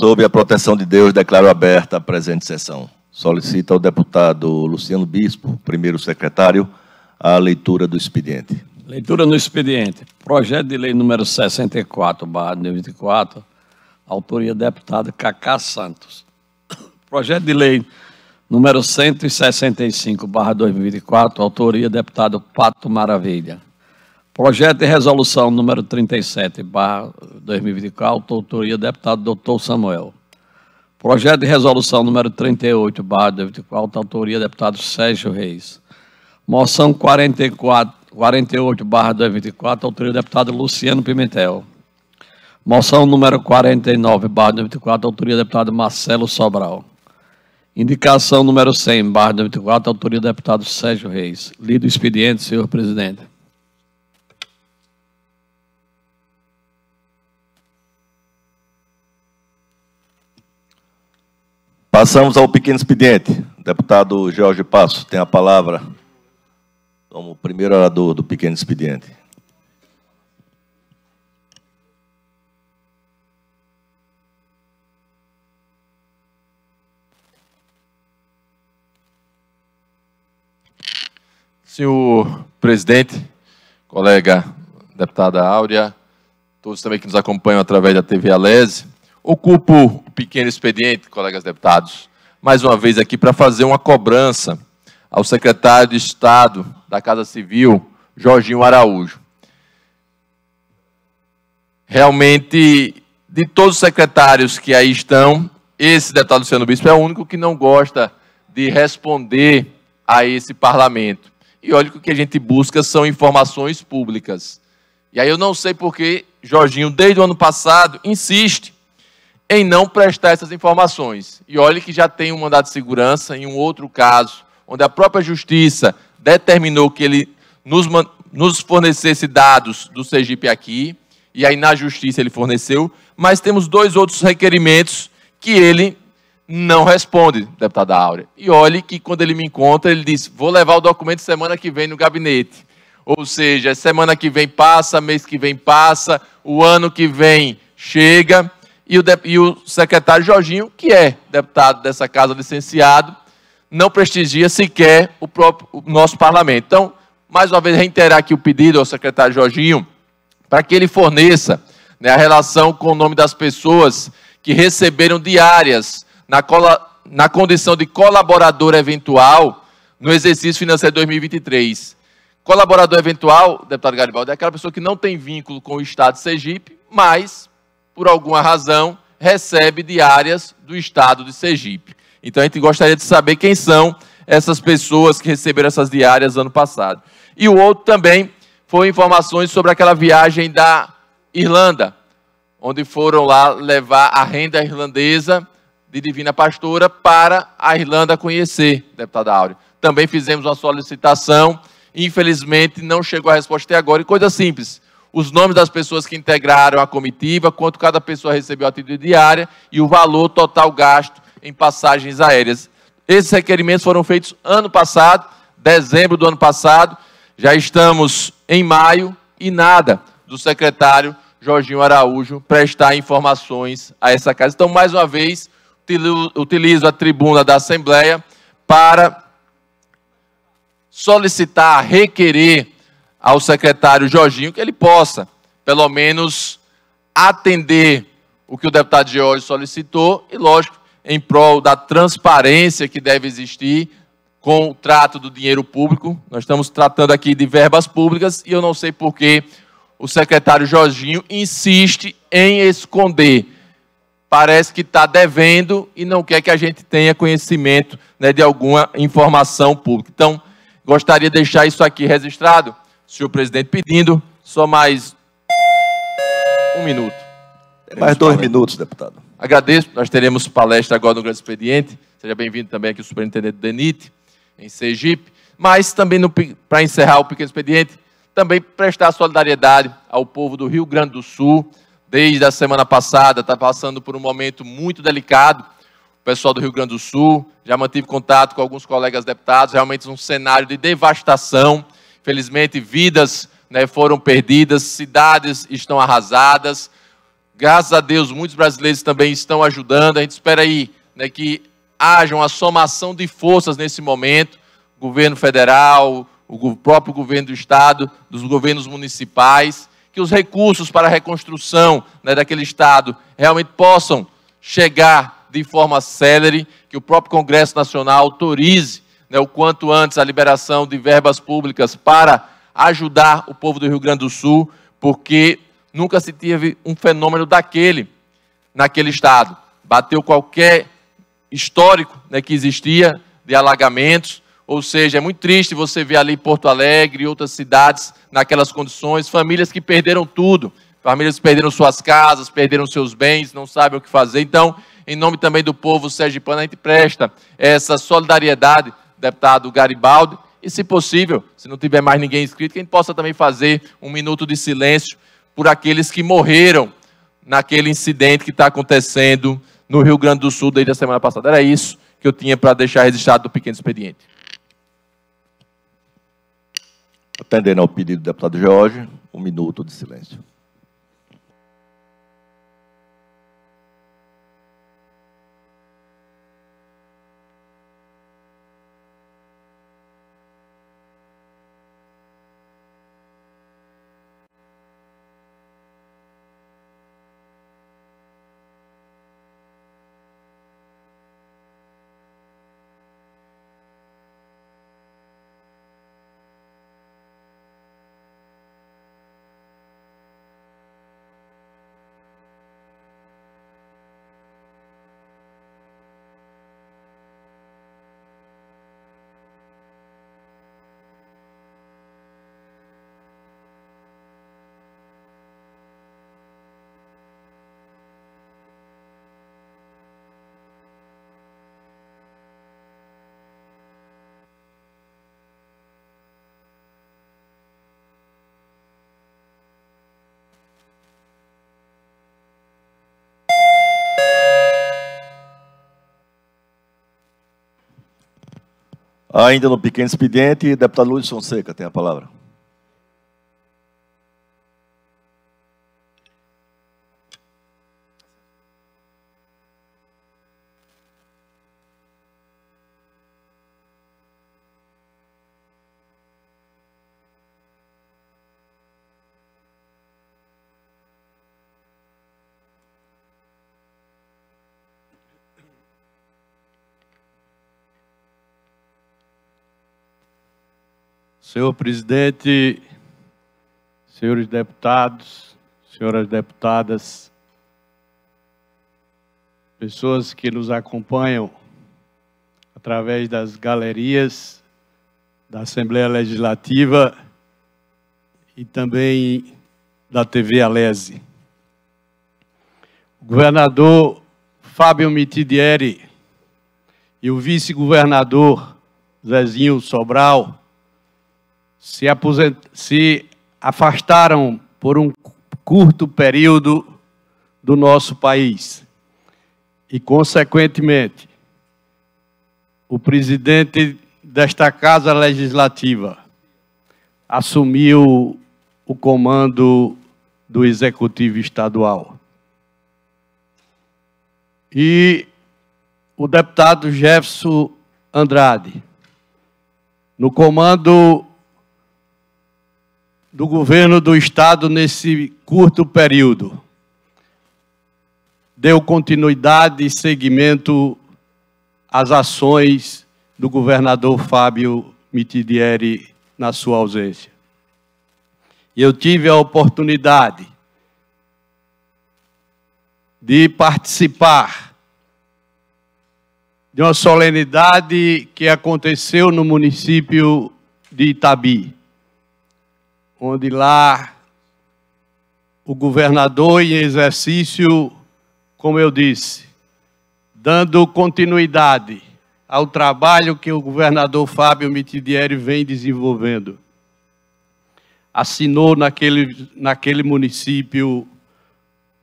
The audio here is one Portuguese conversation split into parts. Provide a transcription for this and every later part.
Sob a proteção de Deus, declaro aberta a presente sessão. Solicita ao deputado Luciano Bispo, primeiro secretário, a leitura do expediente. Leitura no expediente. Projeto de lei número 64, barra autoria deputado Cacá Santos. Projeto de lei número 165, barra 2024, autoria deputado Pato Maravilha. Projeto de resolução número 37, barra 2024, autoria do deputado doutor Samuel. Projeto de resolução número 38, barra 2024, autoria do deputado Sérgio Reis. Moção 44, 48, barra 2024, autoria do deputado Luciano Pimentel. Moção número 49, barra 2024, autoria do deputado Marcelo Sobral. Indicação número 100, barra 2024, autoria do deputado Sérgio Reis. Lido o expediente, senhor presidente. Passamos ao pequeno expediente. Deputado Jorge Passo tem a palavra como primeiro orador do pequeno expediente. Senhor presidente, colega deputada Áurea, todos também que nos acompanham através da TV Alese, Ocupo o pequeno expediente, colegas deputados, mais uma vez aqui para fazer uma cobrança ao secretário de Estado da Casa Civil, Jorginho Araújo. Realmente, de todos os secretários que aí estão, esse deputado Luciano Bispo é o único que não gosta de responder a esse parlamento. E olha que o que a gente busca são informações públicas. E aí eu não sei por que Jorginho, desde o ano passado, insiste em não prestar essas informações. E olhe que já tem um mandado de segurança em um outro caso, onde a própria justiça determinou que ele nos, nos fornecesse dados do Sergipe aqui, e aí na justiça ele forneceu, mas temos dois outros requerimentos que ele não responde, deputada Áurea. E olhe que quando ele me encontra, ele diz: vou levar o documento semana que vem no gabinete. Ou seja, semana que vem passa, mês que vem passa, o ano que vem chega e o, de, e o secretário Jorginho, que é deputado dessa casa licenciado, não prestigia sequer o, próprio, o nosso parlamento. Então, mais uma vez, reiterar aqui o pedido ao secretário Jorginho para que ele forneça né, a relação com o nome das pessoas que receberam diárias na, cola, na condição de colaborador eventual no exercício financeiro 2023. Colaborador eventual, deputado Garibaldi, é aquela pessoa que não tem vínculo com o Estado de Sergipe, mas por alguma razão, recebe diárias do estado de Sergipe. Então a gente gostaria de saber quem são essas pessoas que receberam essas diárias ano passado. E o outro também foi informações sobre aquela viagem da Irlanda, onde foram lá levar a renda irlandesa de Divina Pastora para a Irlanda conhecer, deputada Áurea. Também fizemos uma solicitação, infelizmente não chegou a resposta até agora, e coisa simples os nomes das pessoas que integraram a comitiva, quanto cada pessoa recebeu a título diária e o valor total gasto em passagens aéreas. Esses requerimentos foram feitos ano passado, dezembro do ano passado, já estamos em maio e nada do secretário Jorginho Araújo prestar informações a essa casa. Então, mais uma vez, utilizo a tribuna da Assembleia para solicitar, requerer ao secretário Jorginho que ele possa, pelo menos, atender o que o deputado Jorge solicitou e, lógico, em prol da transparência que deve existir com o trato do dinheiro público. Nós estamos tratando aqui de verbas públicas e eu não sei por que o secretário Jorginho insiste em esconder. Parece que está devendo e não quer que a gente tenha conhecimento né, de alguma informação pública. Então, gostaria de deixar isso aqui registrado senhor presidente pedindo, só mais um minuto. Teremos mais dois palestra. minutos, deputado. Agradeço, nós teremos palestra agora no grande expediente, seja bem-vindo também aqui o superintendente Denit, em Sergipe, mas também para encerrar o pequeno expediente, também prestar solidariedade ao povo do Rio Grande do Sul, desde a semana passada, está passando por um momento muito delicado, o pessoal do Rio Grande do Sul, já mantive contato com alguns colegas deputados, realmente um cenário de devastação, Felizmente, vidas né, foram perdidas, cidades estão arrasadas. Graças a Deus, muitos brasileiros também estão ajudando. A gente espera aí né, que haja uma somação de forças nesse momento. governo federal, o próprio governo do estado, dos governos municipais, que os recursos para a reconstrução né, daquele estado realmente possam chegar de forma célere, que o próprio Congresso Nacional autorize né, o quanto antes a liberação de verbas públicas para ajudar o povo do Rio Grande do Sul, porque nunca se teve um fenômeno daquele naquele estado. Bateu qualquer histórico né, que existia de alagamentos, ou seja, é muito triste você ver ali Porto Alegre e outras cidades naquelas condições, famílias que perderam tudo, famílias que perderam suas casas, perderam seus bens, não sabem o que fazer. Então, em nome também do povo sergipano, a gente presta essa solidariedade deputado Garibaldi, e, se possível, se não tiver mais ninguém inscrito, que a gente possa também fazer um minuto de silêncio por aqueles que morreram naquele incidente que está acontecendo no Rio Grande do Sul desde a semana passada. Era isso que eu tinha para deixar registrado do pequeno expediente. Atendendo ao pedido do deputado Jorge, um minuto de silêncio. Ainda no pequeno expediente, deputado Luiz Fonseca tem a palavra. Senhor presidente, senhores deputados, senhoras deputadas, pessoas que nos acompanham através das galerias da Assembleia Legislativa e também da TV Alese. O governador Fábio Mitidieri e o vice-governador Zezinho Sobral se, se afastaram por um curto período do nosso país. E, consequentemente, o presidente desta Casa Legislativa assumiu o comando do Executivo Estadual. E o deputado Jefferson Andrade, no comando do governo do Estado nesse curto período. Deu continuidade e seguimento às ações do governador Fábio Mitidieri na sua ausência. E eu tive a oportunidade de participar de uma solenidade que aconteceu no município de Itabi onde lá o governador em exercício, como eu disse, dando continuidade ao trabalho que o governador Fábio Mitidieri vem desenvolvendo. Assinou naquele, naquele município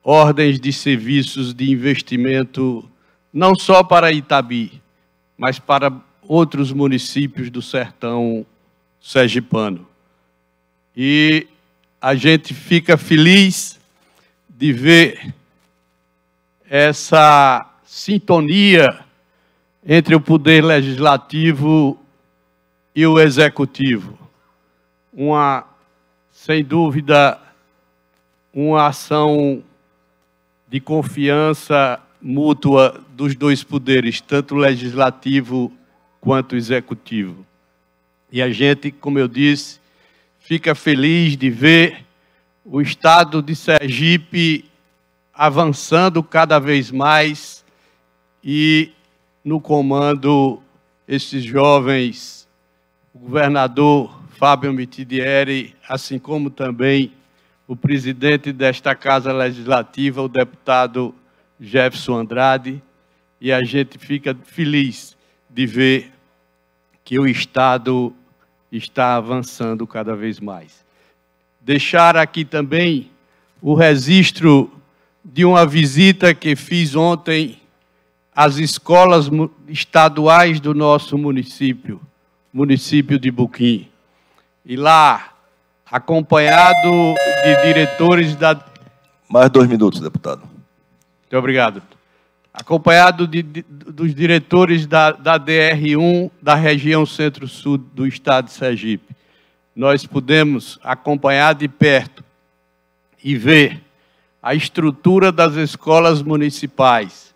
ordens de serviços de investimento, não só para Itabi, mas para outros municípios do sertão sergipano. E a gente fica feliz de ver essa sintonia entre o poder legislativo e o executivo. Uma, sem dúvida, uma ação de confiança mútua dos dois poderes, tanto legislativo quanto executivo. E a gente, como eu disse, fica feliz de ver o estado de Sergipe avançando cada vez mais e no comando esses jovens, o governador Fábio Mitidieri, assim como também o presidente desta Casa Legislativa, o deputado Jefferson Andrade, e a gente fica feliz de ver que o Estado está avançando cada vez mais. Deixar aqui também o registro de uma visita que fiz ontem às escolas estaduais do nosso município, município de Buquim. E lá, acompanhado de diretores da. Mais dois minutos, deputado. Muito obrigado acompanhado de, de, dos diretores da, da DR1 da região centro-sul do estado de Sergipe. Nós pudemos acompanhar de perto e ver a estrutura das escolas municipais,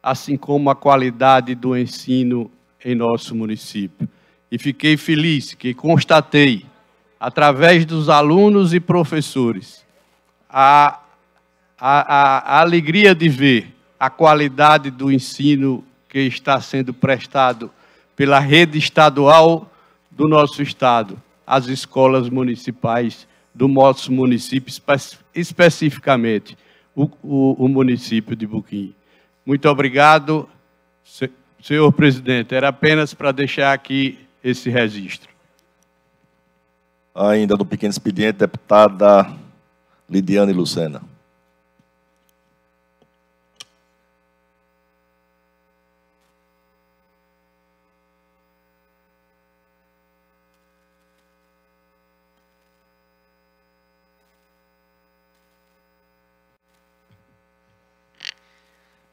assim como a qualidade do ensino em nosso município. E fiquei feliz que constatei, através dos alunos e professores, a, a, a, a alegria de ver a qualidade do ensino que está sendo prestado pela rede estadual do nosso estado, as escolas municipais do nosso município, especificamente o, o, o, município de Buquim. Muito obrigado, senhor presidente. Era apenas para deixar aqui esse registro. Ainda do pequeno expediente, deputada Lidiane Lucena.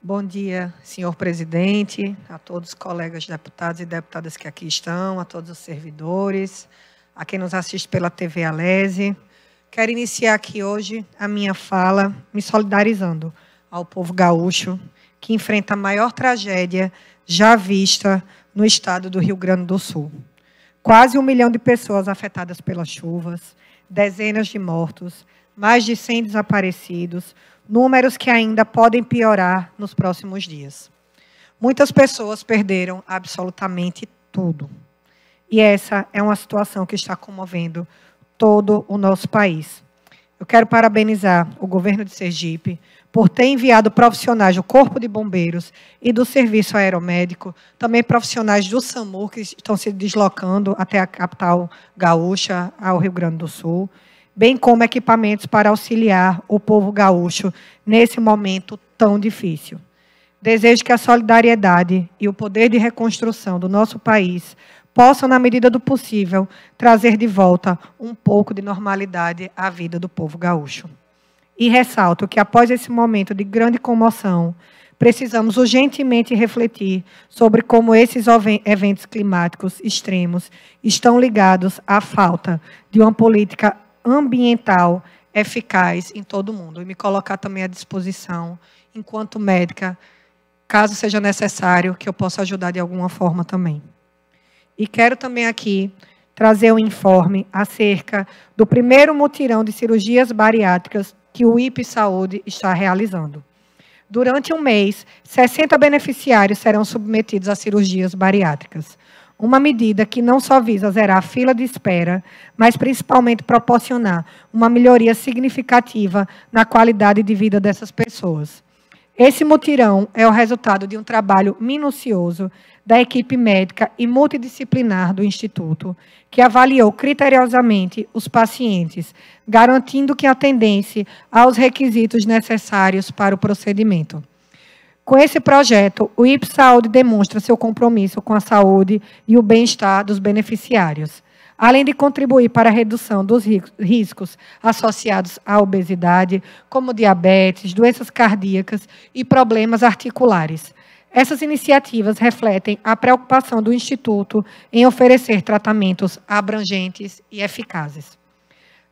Bom dia, senhor presidente, a todos os colegas deputados e deputadas que aqui estão, a todos os servidores, a quem nos assiste pela TV Alese. Quero iniciar aqui hoje a minha fala me solidarizando ao povo gaúcho que enfrenta a maior tragédia já vista no estado do Rio Grande do Sul. Quase um milhão de pessoas afetadas pelas chuvas, dezenas de mortos, mais de 100 desaparecidos, números que ainda podem piorar nos próximos dias. Muitas pessoas perderam absolutamente tudo. E essa é uma situação que está comovendo todo o nosso país. Eu quero parabenizar o governo de Sergipe por ter enviado profissionais do Corpo de Bombeiros e do Serviço Aeromédico, também profissionais do SAMU que estão se deslocando até a capital gaúcha, ao Rio Grande do Sul bem como equipamentos para auxiliar o povo gaúcho nesse momento tão difícil. Desejo que a solidariedade e o poder de reconstrução do nosso país possam, na medida do possível, trazer de volta um pouco de normalidade à vida do povo gaúcho. E ressalto que, após esse momento de grande comoção, precisamos urgentemente refletir sobre como esses eventos climáticos extremos estão ligados à falta de uma política ambiental eficaz em todo mundo. E me colocar também à disposição, enquanto médica, caso seja necessário, que eu possa ajudar de alguma forma também. E quero também aqui trazer um informe acerca do primeiro mutirão de cirurgias bariátricas que o IP Saúde está realizando. Durante um mês, 60 beneficiários serão submetidos a cirurgias bariátricas uma medida que não só visa zerar a fila de espera, mas principalmente proporcionar uma melhoria significativa na qualidade de vida dessas pessoas. Esse mutirão é o resultado de um trabalho minucioso da equipe médica e multidisciplinar do Instituto, que avaliou criteriosamente os pacientes, garantindo que atendesse aos requisitos necessários para o procedimento. Com esse projeto, o Saúde demonstra seu compromisso com a saúde e o bem-estar dos beneficiários, além de contribuir para a redução dos riscos associados à obesidade, como diabetes, doenças cardíacas e problemas articulares. Essas iniciativas refletem a preocupação do Instituto em oferecer tratamentos abrangentes e eficazes.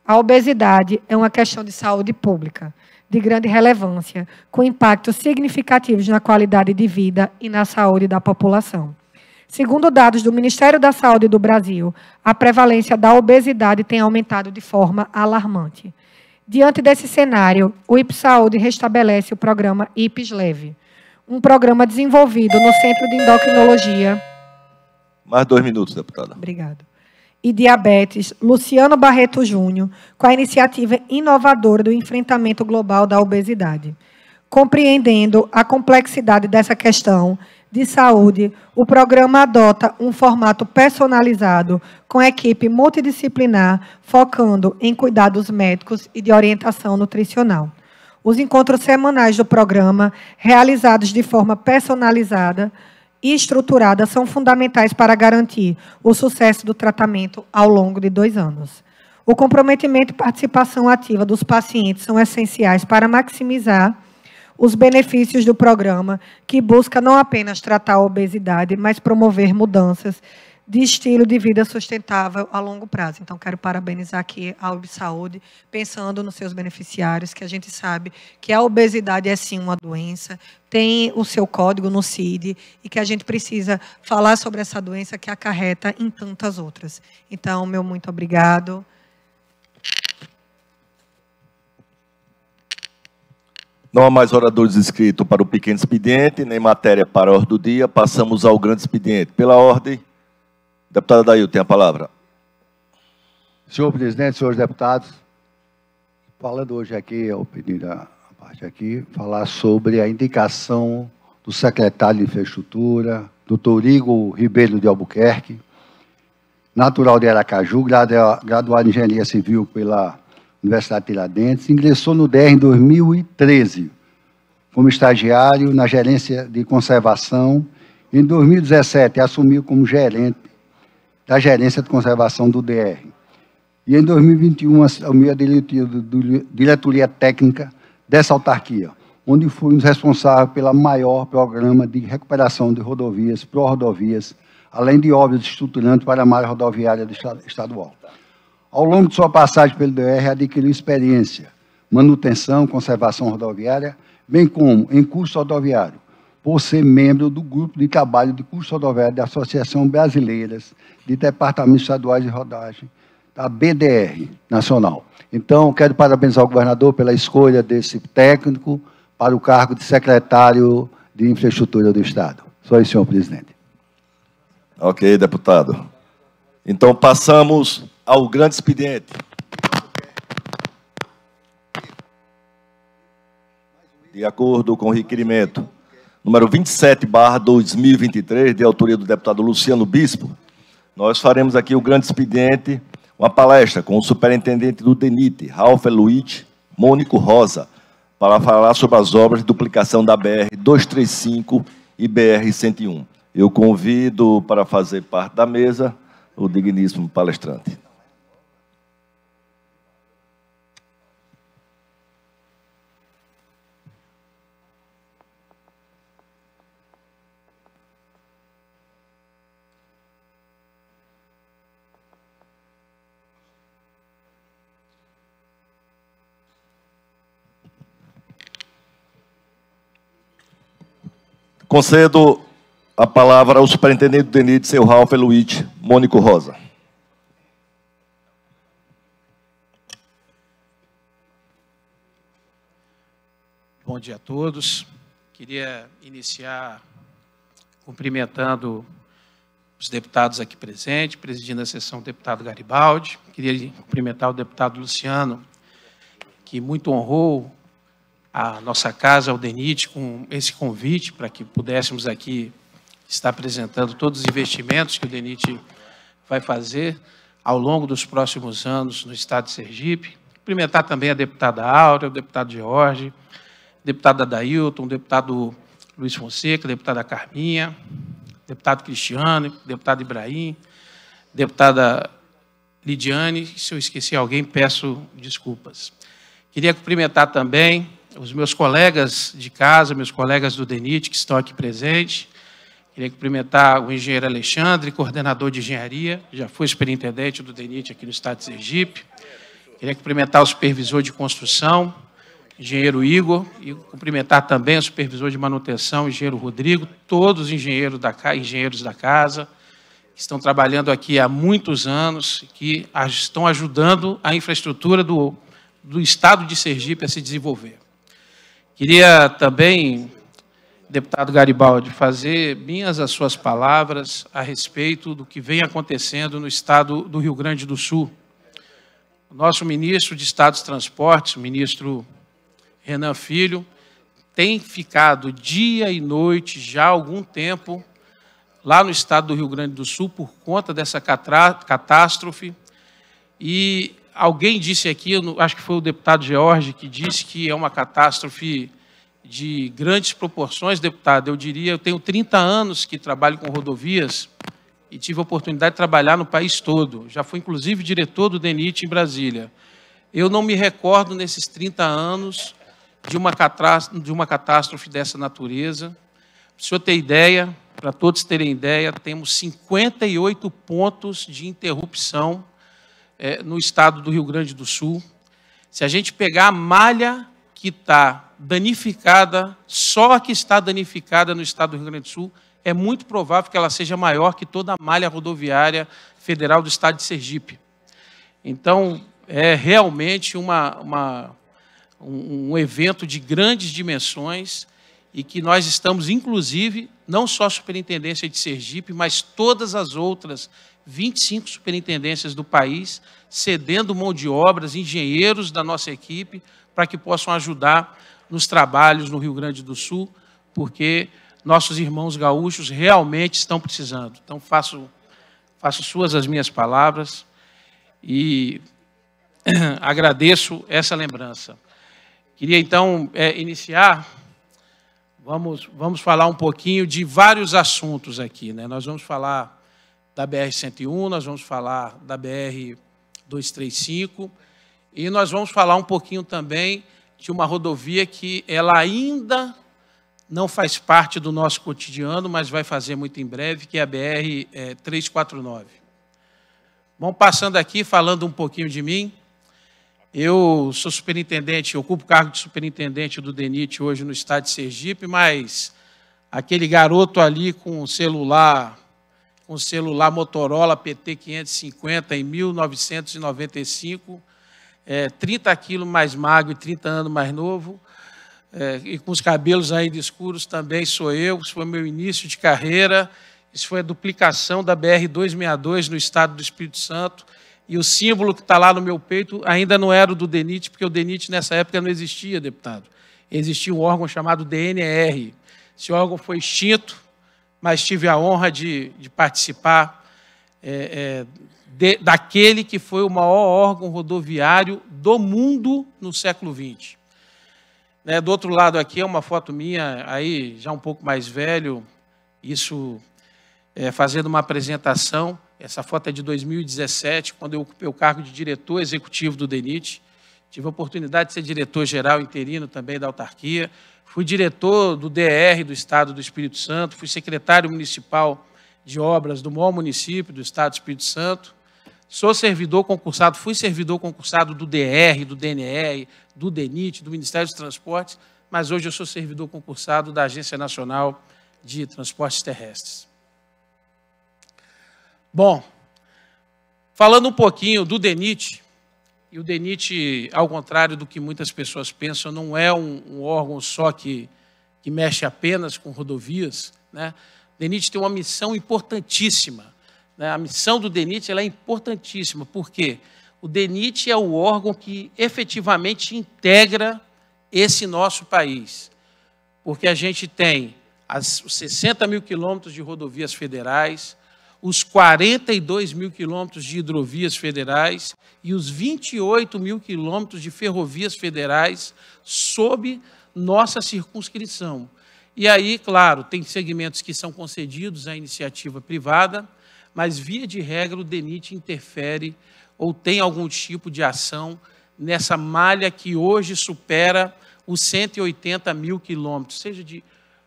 A obesidade é uma questão de saúde pública de grande relevância, com impactos significativos na qualidade de vida e na saúde da população. Segundo dados do Ministério da Saúde do Brasil, a prevalência da obesidade tem aumentado de forma alarmante. Diante desse cenário, o IPSaúde restabelece o programa IPSLEVE, um programa desenvolvido no Centro de Endocrinologia. Mais dois minutos, deputada. Obrigada e Diabetes, Luciano Barreto Júnior, com a iniciativa inovadora do enfrentamento global da obesidade. Compreendendo a complexidade dessa questão de saúde, o programa adota um formato personalizado, com equipe multidisciplinar, focando em cuidados médicos e de orientação nutricional. Os encontros semanais do programa, realizados de forma personalizada, e estruturada são fundamentais para garantir o sucesso do tratamento ao longo de dois anos. O comprometimento e participação ativa dos pacientes são essenciais para maximizar os benefícios do programa, que busca não apenas tratar a obesidade, mas promover mudanças de estilo de vida sustentável a longo prazo. Então, quero parabenizar aqui a Saúde, pensando nos seus beneficiários, que a gente sabe que a obesidade é sim uma doença, tem o seu código no CID e que a gente precisa falar sobre essa doença que acarreta em tantas outras. Então, meu muito obrigado. Não há mais oradores inscritos para o pequeno expediente, nem matéria para a ordem do dia. Passamos ao grande expediente. Pela ordem. Deputada Dail, tem a palavra. Senhor presidente, senhores deputados, falando hoje aqui, ao pedir a parte aqui, falar sobre a indicação do secretário de Infraestrutura, doutor Igor Ribeiro de Albuquerque, natural de Aracaju, graduado em Engenharia Civil pela Universidade Tiradentes, ingressou no DR em 2013 como estagiário na gerência de conservação. Em 2017, assumiu como gerente da Gerência de Conservação do DR. E em 2021 assumi a diretoria técnica dessa autarquia, onde fui um responsável pelo maior programa de recuperação de rodovias, pró-rodovias, além de obras estruturantes para a malha rodoviária estadual. Ao longo de sua passagem pelo DR, adquiriu experiência, manutenção, conservação rodoviária, bem como em curso rodoviário, por ser membro do grupo de trabalho de custo rodoviário da Associação Brasileiras de Departamentos Estaduais de Rodagem, da BDR Nacional. Então, quero parabenizar o governador pela escolha desse técnico para o cargo de secretário de Infraestrutura do Estado. Só isso, senhor presidente. Ok, deputado. Então, passamos ao grande expediente. De acordo com o requerimento número 27, barra 2023, de autoria do deputado Luciano Bispo, nós faremos aqui o grande expediente, uma palestra com o superintendente do DENIT, Ralph Luiz Mônico Rosa, para falar sobre as obras de duplicação da BR-235 e BR-101. Eu convido para fazer parte da mesa o digníssimo palestrante. Concedo a palavra ao superintendente do DENIT, seu Ralf Eluite Mônico Rosa. Bom dia a todos. Queria iniciar cumprimentando os deputados aqui presentes, presidindo a sessão o deputado Garibaldi. Queria cumprimentar o deputado Luciano, que muito honrou a nossa casa, ao DENIT, com esse convite para que pudéssemos aqui estar apresentando todos os investimentos que o DENIT vai fazer ao longo dos próximos anos no estado de Sergipe. Cumprimentar também a deputada Áurea, o deputado Jorge, deputada Dailton, deputado Luiz Fonseca, deputada Carminha, deputado Cristiano, deputado Ibrahim, deputada Lidiane, se eu esqueci alguém, peço desculpas. Queria cumprimentar também os meus colegas de casa, meus colegas do DENIT que estão aqui presentes. Queria cumprimentar o engenheiro Alexandre, coordenador de engenharia, já foi superintendente do DENIT aqui no estado de Sergipe. Queria cumprimentar o supervisor de construção, engenheiro Igor, e cumprimentar também o supervisor de manutenção, engenheiro Rodrigo, todos os engenheiros da, engenheiros da casa, que estão trabalhando aqui há muitos anos, que estão ajudando a infraestrutura do, do estado de Sergipe a se desenvolver. Queria também, deputado Garibaldi, fazer minhas as suas palavras a respeito do que vem acontecendo no estado do Rio Grande do Sul. O nosso ministro de Estado dos Transportes, o ministro Renan Filho, tem ficado dia e noite já há algum tempo lá no estado do Rio Grande do Sul por conta dessa catástrofe e alguém disse aqui, acho que foi o deputado George, que disse que é uma catástrofe de grandes proporções, deputado. Eu diria, eu tenho 30 anos que trabalho com rodovias e tive a oportunidade de trabalhar no país todo. Já fui, inclusive, diretor do DENIT em Brasília. Eu não me recordo, nesses 30 anos, de uma catástrofe, de uma catástrofe dessa natureza. Para o senhor ter ideia, para todos terem ideia, temos 58 pontos de interrupção é, no estado do Rio Grande do Sul, se a gente pegar a malha que está danificada, só a que está danificada no estado do Rio Grande do Sul, é muito provável que ela seja maior que toda a malha rodoviária federal do estado de Sergipe. Então, é realmente uma, uma um, um evento de grandes dimensões e que nós estamos, inclusive, não só a Superintendência de Sergipe, mas todas as outras 25 superintendências do país, cedendo mão de obras, engenheiros da nossa equipe, para que possam ajudar nos trabalhos no Rio Grande do Sul, porque nossos irmãos gaúchos realmente estão precisando. Então, faço, faço suas as minhas palavras e agradeço essa lembrança. Queria, então, é, iniciar. Vamos, vamos falar um pouquinho de vários assuntos aqui. Né? Nós vamos falar da BR-101, nós vamos falar da BR-235 e nós vamos falar um pouquinho também de uma rodovia que ela ainda não faz parte do nosso cotidiano, mas vai fazer muito em breve, que é a BR-349. Eh, vamos passando aqui, falando um pouquinho de mim, eu sou superintendente, ocupo o cargo de superintendente do DENIT hoje no estado de Sergipe, mas aquele garoto ali com o celular com o celular Motorola PT550 em 1995, é, 30 quilos mais magro e 30 anos mais novo, é, e com os cabelos ainda escuros também sou eu, isso foi meu início de carreira, isso foi a duplicação da BR-262 no estado do Espírito Santo, e o símbolo que está lá no meu peito ainda não era o do DENIT, porque o DENIT nessa época não existia, deputado. Existia um órgão chamado DNR. Esse órgão foi extinto mas tive a honra de, de participar é, é, de, daquele que foi o maior órgão rodoviário do mundo no século XX. Né, do outro lado aqui é uma foto minha, aí já um pouco mais velho, isso é, fazendo uma apresentação. Essa foto é de 2017, quando eu ocupei o cargo de diretor executivo do DENIT. Tive a oportunidade de ser diretor-geral interino também da autarquia. Fui diretor do DR do Estado do Espírito Santo, fui secretário municipal de obras do maior município do Estado do Espírito Santo. Sou servidor concursado, fui servidor concursado do DR, do DNR, do DENIT, do Ministério dos Transportes, mas hoje eu sou servidor concursado da Agência Nacional de Transportes Terrestres. Bom, falando um pouquinho do DENIT, e o DENIT, ao contrário do que muitas pessoas pensam, não é um, um órgão só que, que mexe apenas com rodovias. Né? O DENIT tem uma missão importantíssima. Né? A missão do DENIT é importantíssima, porque o DENIT é o órgão que efetivamente integra esse nosso país. Porque a gente tem as 60 mil quilômetros de rodovias federais, os 42 mil quilômetros de hidrovias federais e os 28 mil quilômetros de ferrovias federais sob nossa circunscrição. E aí, claro, tem segmentos que são concedidos à iniciativa privada, mas via de regra o DENIT interfere ou tem algum tipo de ação nessa malha que hoje supera os 180 mil quilômetros, seja de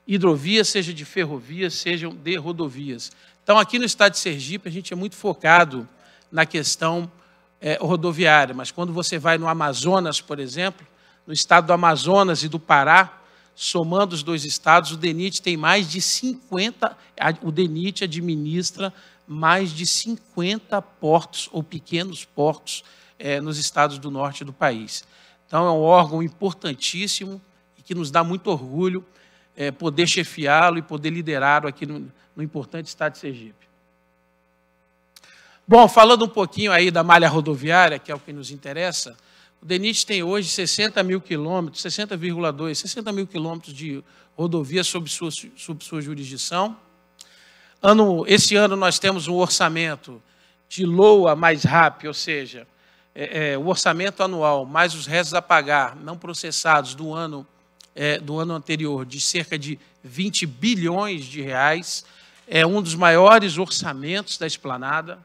hidrovias, seja de ferrovias, sejam de rodovias. Então, aqui no estado de Sergipe, a gente é muito focado na questão é, rodoviária, mas quando você vai no Amazonas, por exemplo, no estado do Amazonas e do Pará, somando os dois estados, o DENIT tem mais de 50, o DENIT administra mais de 50 portos ou pequenos portos é, nos estados do norte do país. Então, é um órgão importantíssimo e que nos dá muito orgulho é, poder chefiá-lo e poder liderá-lo aqui no, no importante estado de Sergipe. Bom, falando um pouquinho aí da malha rodoviária, que é o que nos interessa, o DENIT tem hoje 60 mil quilômetros, 60,2, 60 mil quilômetros de rodovia sob sua, sob sua jurisdição. Ano, esse ano nós temos um orçamento de LOA mais rápido, ou seja, é, é, o orçamento anual mais os restos a pagar não processados do ano é, do ano anterior de cerca de 20 bilhões de reais. É um dos maiores orçamentos da esplanada.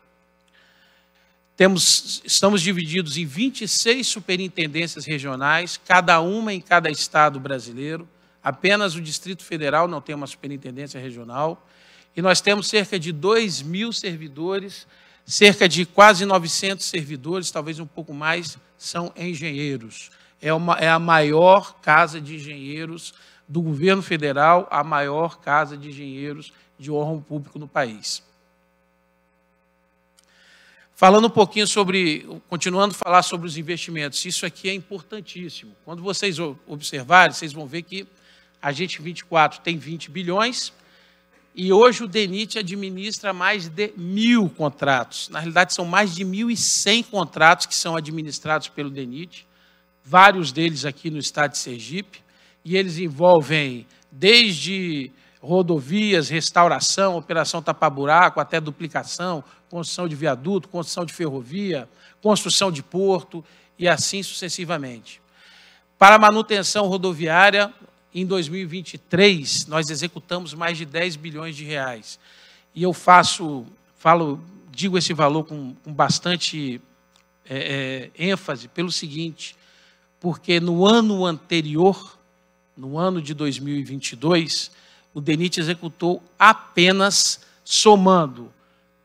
Temos, estamos divididos em 26 superintendências regionais, cada uma em cada estado brasileiro. Apenas o Distrito Federal não tem uma superintendência regional. E nós temos cerca de 2 mil servidores, cerca de quase 900 servidores, talvez um pouco mais, são engenheiros é, uma, é a maior casa de engenheiros do governo federal, a maior casa de engenheiros de órgão público no país. Falando um pouquinho sobre, continuando a falar sobre os investimentos, isso aqui é importantíssimo. Quando vocês observarem, vocês vão ver que a gente 24 tem 20 bilhões e hoje o DENIT administra mais de mil contratos. Na realidade, são mais de 1.100 contratos que são administrados pelo DENIT vários deles aqui no estado de Sergipe, e eles envolvem desde rodovias, restauração, operação tapa-buraco, até duplicação, construção de viaduto, construção de ferrovia, construção de porto e assim sucessivamente. Para manutenção rodoviária, em 2023, nós executamos mais de 10 bilhões de reais. E eu faço, falo, digo esse valor com, com bastante é, é, ênfase pelo seguinte: porque no ano anterior, no ano de 2022, o DENIT executou apenas somando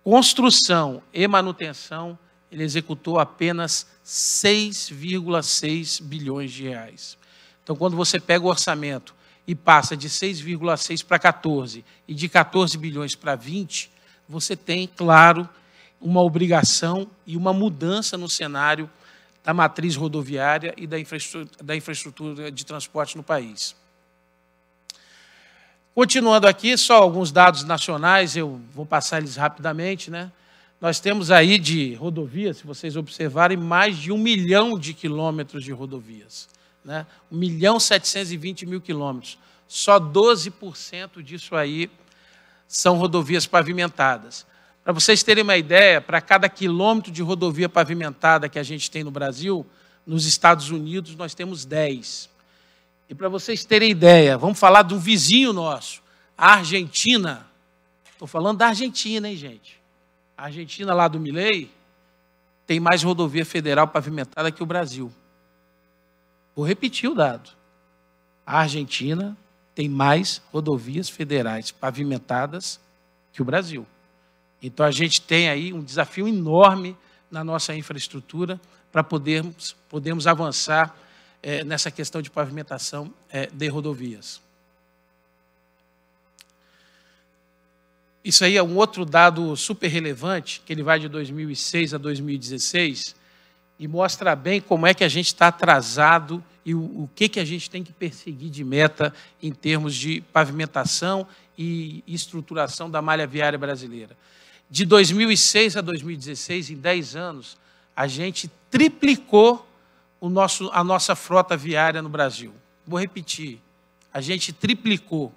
construção e manutenção, ele executou apenas 6,6 bilhões de reais. Então, quando você pega o orçamento e passa de 6,6 para 14 e de 14 bilhões para 20, você tem, claro, uma obrigação e uma mudança no cenário da matriz rodoviária e da infraestrutura, da infraestrutura de transporte no país. Continuando aqui, só alguns dados nacionais, eu vou passar eles rapidamente, né? Nós temos aí de rodovias, se vocês observarem, mais de um milhão de quilômetros de rodovias. Né? 1 milhão 720 mil quilômetros. Só 12% disso aí são rodovias pavimentadas. Para vocês terem uma ideia, para cada quilômetro de rodovia pavimentada que a gente tem no Brasil, nos Estados Unidos nós temos 10. E para vocês terem ideia, vamos falar de um vizinho nosso, a Argentina. Estou falando da Argentina, hein, gente? A Argentina, lá do Milei, tem mais rodovia federal pavimentada que o Brasil. Vou repetir o dado. A Argentina tem mais rodovias federais pavimentadas que o Brasil. Então a gente tem aí um desafio enorme na nossa infraestrutura para podermos, avançar é, nessa questão de pavimentação é, de rodovias. Isso aí é um outro dado super relevante, que ele vai de 2006 a 2016, e mostra bem como é que a gente está atrasado e o, o, que, que a gente tem que perseguir de meta em termos de pavimentação e estruturação da malha viária brasileira de 2006 a 2016, em 10 anos, a gente triplicou o nosso, a nossa frota viária no Brasil. Vou repetir, a gente triplicou.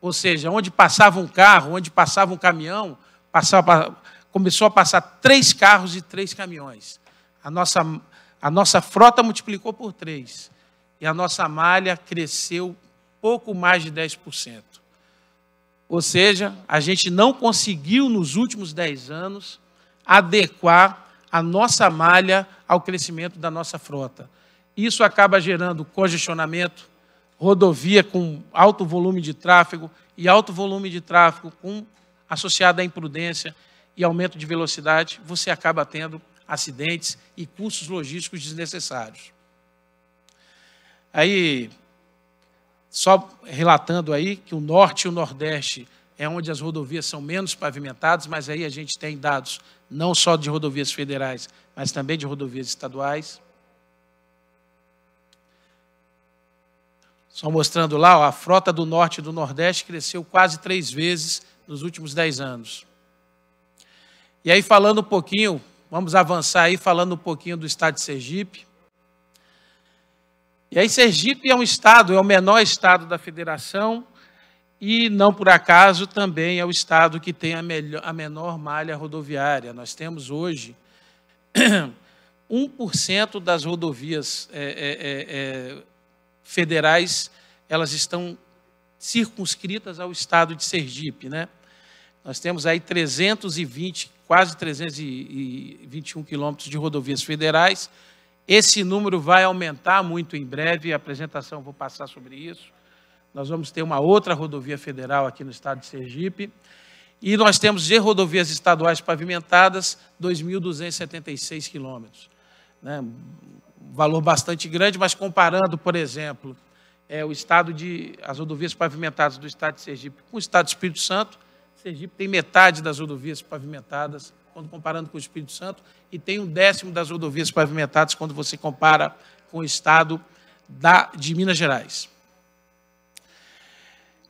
Ou seja, onde passava um carro, onde passava um caminhão, passava, começou a passar três carros e três caminhões. A nossa, a nossa frota multiplicou por três. E a nossa malha cresceu pouco mais de 10%. Ou seja, a gente não conseguiu nos últimos 10 anos adequar a nossa malha ao crescimento da nossa frota. Isso acaba gerando congestionamento, rodovia com alto volume de tráfego e alto volume de tráfego com, associado à imprudência e aumento de velocidade, você acaba tendo acidentes e custos logísticos desnecessários. Aí, só relatando aí que o norte e o nordeste é onde as rodovias são menos pavimentadas, mas aí a gente tem dados não só de rodovias federais, mas também de rodovias estaduais. Só mostrando lá, ó, a frota do norte e do nordeste cresceu quase três vezes nos últimos dez anos. E aí, falando um pouquinho, vamos avançar aí, falando um pouquinho do estado de Sergipe. E aí Sergipe é um estado, é o menor estado da federação e não por acaso também é o estado que tem a, melhor, a menor malha rodoviária. Nós temos hoje 1% das rodovias é, é, é, é, federais, elas estão circunscritas ao estado de Sergipe, né? Nós temos aí 320, quase 321 quilômetros de rodovias federais, esse número vai aumentar muito em breve, a apresentação vou passar sobre isso. Nós vamos ter uma outra rodovia federal aqui no estado de Sergipe. E nós temos de rodovias estaduais pavimentadas 2.276 quilômetros. Né? Um valor bastante grande, mas comparando, por exemplo, é, o estado de as rodovias pavimentadas do estado de Sergipe com o estado do Espírito Santo, Sergipe tem metade das rodovias pavimentadas quando comparando com o Espírito Santo, e tem um décimo das rodovias pavimentadas quando você compara com o estado da, de Minas Gerais.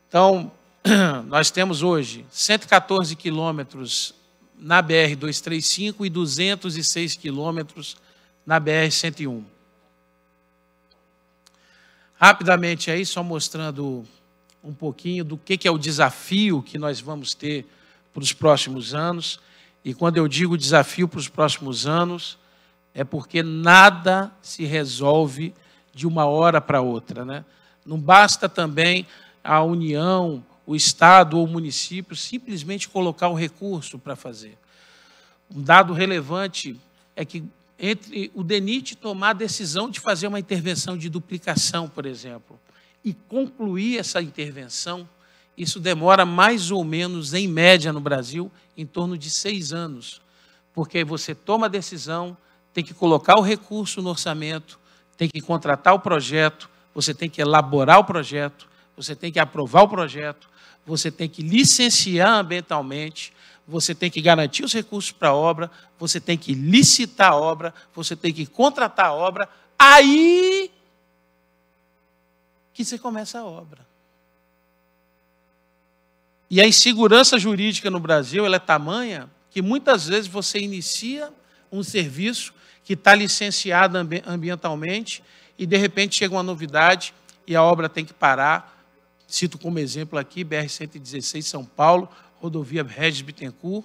Então, nós temos hoje 114 quilômetros na BR-235 e 206 quilômetros na BR-101. Rapidamente aí, só mostrando um pouquinho do que, que é o desafio que nós vamos ter para os próximos anos. E quando eu digo desafio para os próximos anos, é porque nada se resolve de uma hora para outra. Né? Não basta também a União, o Estado ou o município simplesmente colocar o recurso para fazer. Um dado relevante é que entre o DENIT tomar a decisão de fazer uma intervenção de duplicação, por exemplo, e concluir essa intervenção, isso demora mais ou menos, em média no Brasil, em torno de seis anos. Porque você toma a decisão, tem que colocar o recurso no orçamento, tem que contratar o projeto, você tem que elaborar o projeto, você tem que aprovar o projeto, você tem que licenciar ambientalmente, você tem que garantir os recursos para a obra, você tem que licitar a obra, você tem que contratar a obra, aí que você começa a obra. E a insegurança jurídica no Brasil ela é tamanha que muitas vezes você inicia um serviço que está licenciado ambientalmente e de repente chega uma novidade e a obra tem que parar. Cito como exemplo aqui BR-116 São Paulo, rodovia Regis Bittencourt,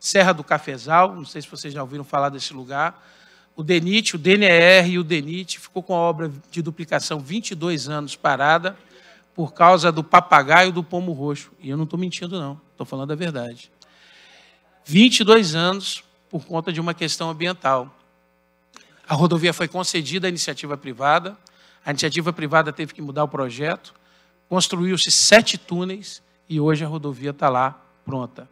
Serra do Cafezal, não sei se vocês já ouviram falar desse lugar. O DENIT, o DNR e o DENIT ficou com a obra de duplicação 22 anos parada por causa do papagaio do pomo roxo. E eu não estou mentindo, não. Estou falando a verdade. 22 anos por conta de uma questão ambiental. A rodovia foi concedida à iniciativa privada. A iniciativa privada teve que mudar o projeto. Construiu-se sete túneis e hoje a rodovia está lá pronta.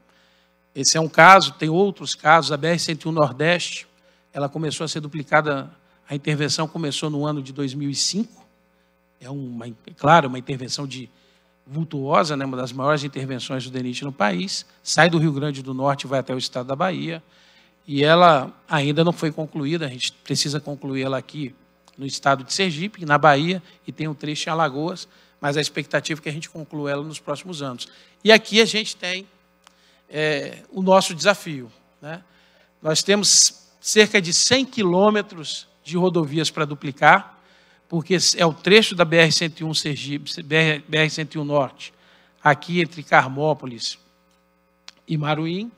Esse é um caso, tem outros casos. A BR-101 Nordeste, ela começou a ser duplicada, a intervenção começou no ano de 2005 é uma, é claro, uma intervenção de vultuosa, né, uma das maiores intervenções do DENIT no país, sai do Rio Grande do Norte e vai até o estado da Bahia, e ela ainda não foi concluída, a gente precisa concluir ela aqui no estado de Sergipe, na Bahia, e tem um trecho em Alagoas, mas a expectativa é que a gente conclua ela nos próximos anos. E aqui a gente tem é, o nosso desafio. Né? Nós temos cerca de 100 quilômetros de rodovias para duplicar, porque é o trecho da BR-101 Sergipe, BR-101 Norte, aqui entre Carmópolis e Maruim,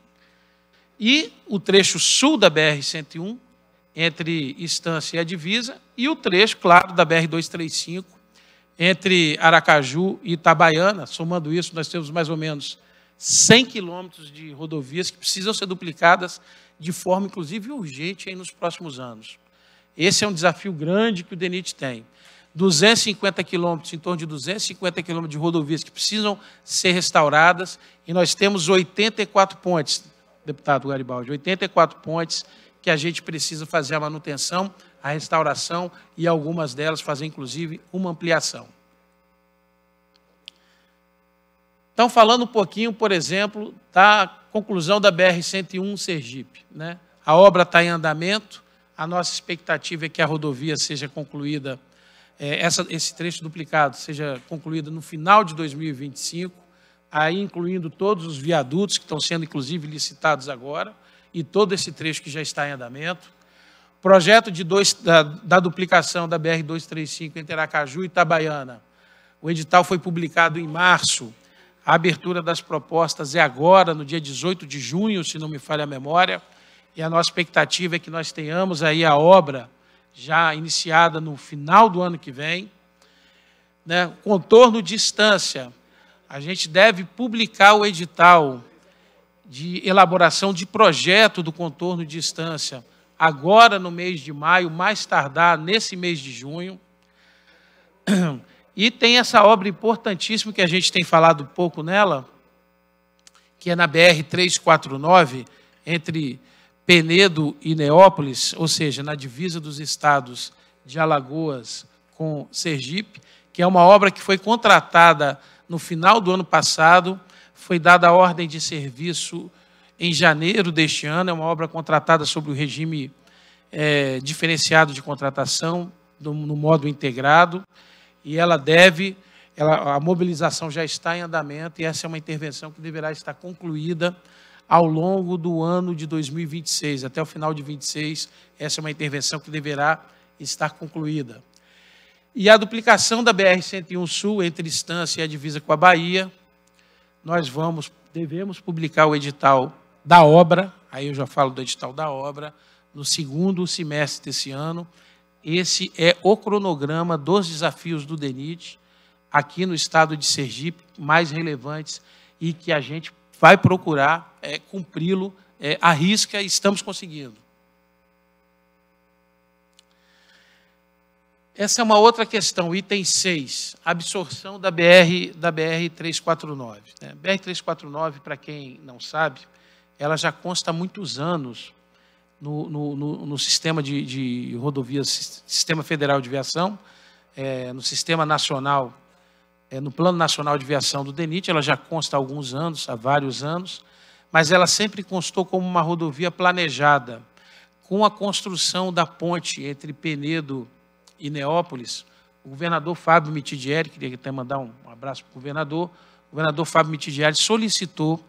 e o trecho sul da BR-101, entre Estância e a Divisa, e o trecho, claro, da BR-235, entre Aracaju e Itabaiana. Somando isso, nós temos mais ou menos 100 quilômetros de rodovias que precisam ser duplicadas de forma, inclusive, urgente nos próximos anos. Esse é um desafio grande que o DENIT tem. 250 quilômetros, em torno de 250 quilômetros de rodovias que precisam ser restauradas, e nós temos 84 pontes, deputado Garibaldi, 84 pontes que a gente precisa fazer a manutenção, a restauração e algumas delas fazer inclusive uma ampliação. Então, falando um pouquinho, por exemplo, da conclusão da BR-101 Sergipe. Né? A obra está em andamento, a nossa expectativa é que a rodovia seja concluída, é, essa, esse trecho duplicado seja concluído no final de 2025, aí incluindo todos os viadutos que estão sendo, inclusive, licitados agora, e todo esse trecho que já está em andamento. Projeto de dois, da, da duplicação da BR-235 entre Aracaju e Itabaiana. O edital foi publicado em março. A abertura das propostas é agora, no dia 18 de junho, se não me falha a memória e a nossa expectativa é que nós tenhamos aí a obra já iniciada no final do ano que vem. Né? Contorno de distância. A gente deve publicar o edital de elaboração de projeto do contorno de distância agora no mês de maio, mais tardar nesse mês de junho. E tem essa obra importantíssima que a gente tem falado pouco nela, que é na BR 349, entre Penedo e Neópolis, ou seja, na divisa dos estados de Alagoas com Sergipe, que é uma obra que foi contratada no final do ano passado, foi dada a ordem de serviço em janeiro deste ano, é uma obra contratada sobre o regime é, diferenciado de contratação, no, no modo integrado, e ela deve, ela, a mobilização já está em andamento, e essa é uma intervenção que deverá estar concluída ao longo do ano de 2026, até o final de 26, essa é uma intervenção que deverá estar concluída. E a duplicação da BR-101 Sul entre Estância e a divisa com a Bahia, nós vamos, devemos publicar o edital da obra, aí eu já falo do edital da obra, no segundo semestre desse ano. Esse é o cronograma dos desafios do DENIT aqui no estado de Sergipe, mais relevantes e que a gente vai procurar é, cumpri-lo é, à risca e estamos conseguindo. Essa é uma outra questão, item 6, absorção da BR da BR 349. Né? BR 349, para quem não sabe, ela já consta há muitos anos no, no, no, no sistema de, de, rodovias, sistema federal de viação, é, no sistema nacional é, no Plano Nacional de Viação do DENIT, ela já consta há alguns anos, há vários anos, mas ela sempre constou como uma rodovia planejada, com a construção da ponte entre Penedo e Neópolis, o governador Fábio Mitidieri, queria até mandar um abraço para o governador, o governador Fábio Mitidieri solicitou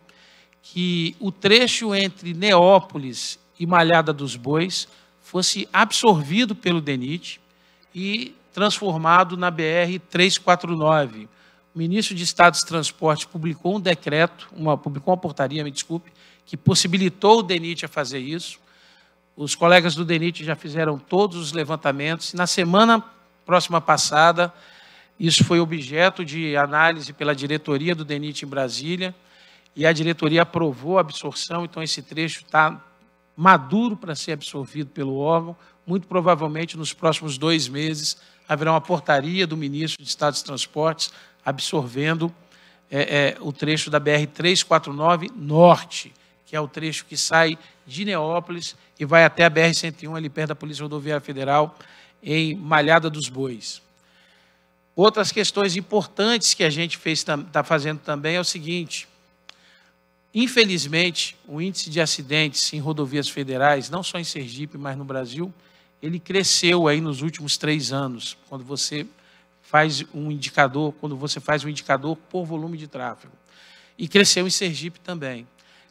que o trecho entre Neópolis e Malhada dos Bois fosse absorvido pelo DENIT e transformado na BR 349. O ministro de Estado dos Transportes publicou um decreto, uma, publicou uma portaria, me desculpe, que possibilitou o DENIT a fazer isso. Os colegas do DENIT já fizeram todos os levantamentos. Na semana próxima passada, isso foi objeto de análise pela diretoria do DENIT em Brasília, e a diretoria aprovou a absorção, então esse trecho está maduro para ser absorvido pelo órgão muito provavelmente nos próximos dois meses haverá uma portaria do ministro de Estado de Transportes absorvendo é, é, o trecho da BR 349 Norte, que é o trecho que sai de Neópolis e vai até a BR 101 ali perto da Polícia Rodoviária Federal em Malhada dos Bois. Outras questões importantes que a gente está fazendo também é o seguinte: infelizmente, o índice de acidentes em rodovias federais, não só em Sergipe, mas no Brasil, ele cresceu aí nos últimos três anos, quando você faz um indicador, quando você faz um indicador por volume de tráfego. E cresceu em Sergipe também.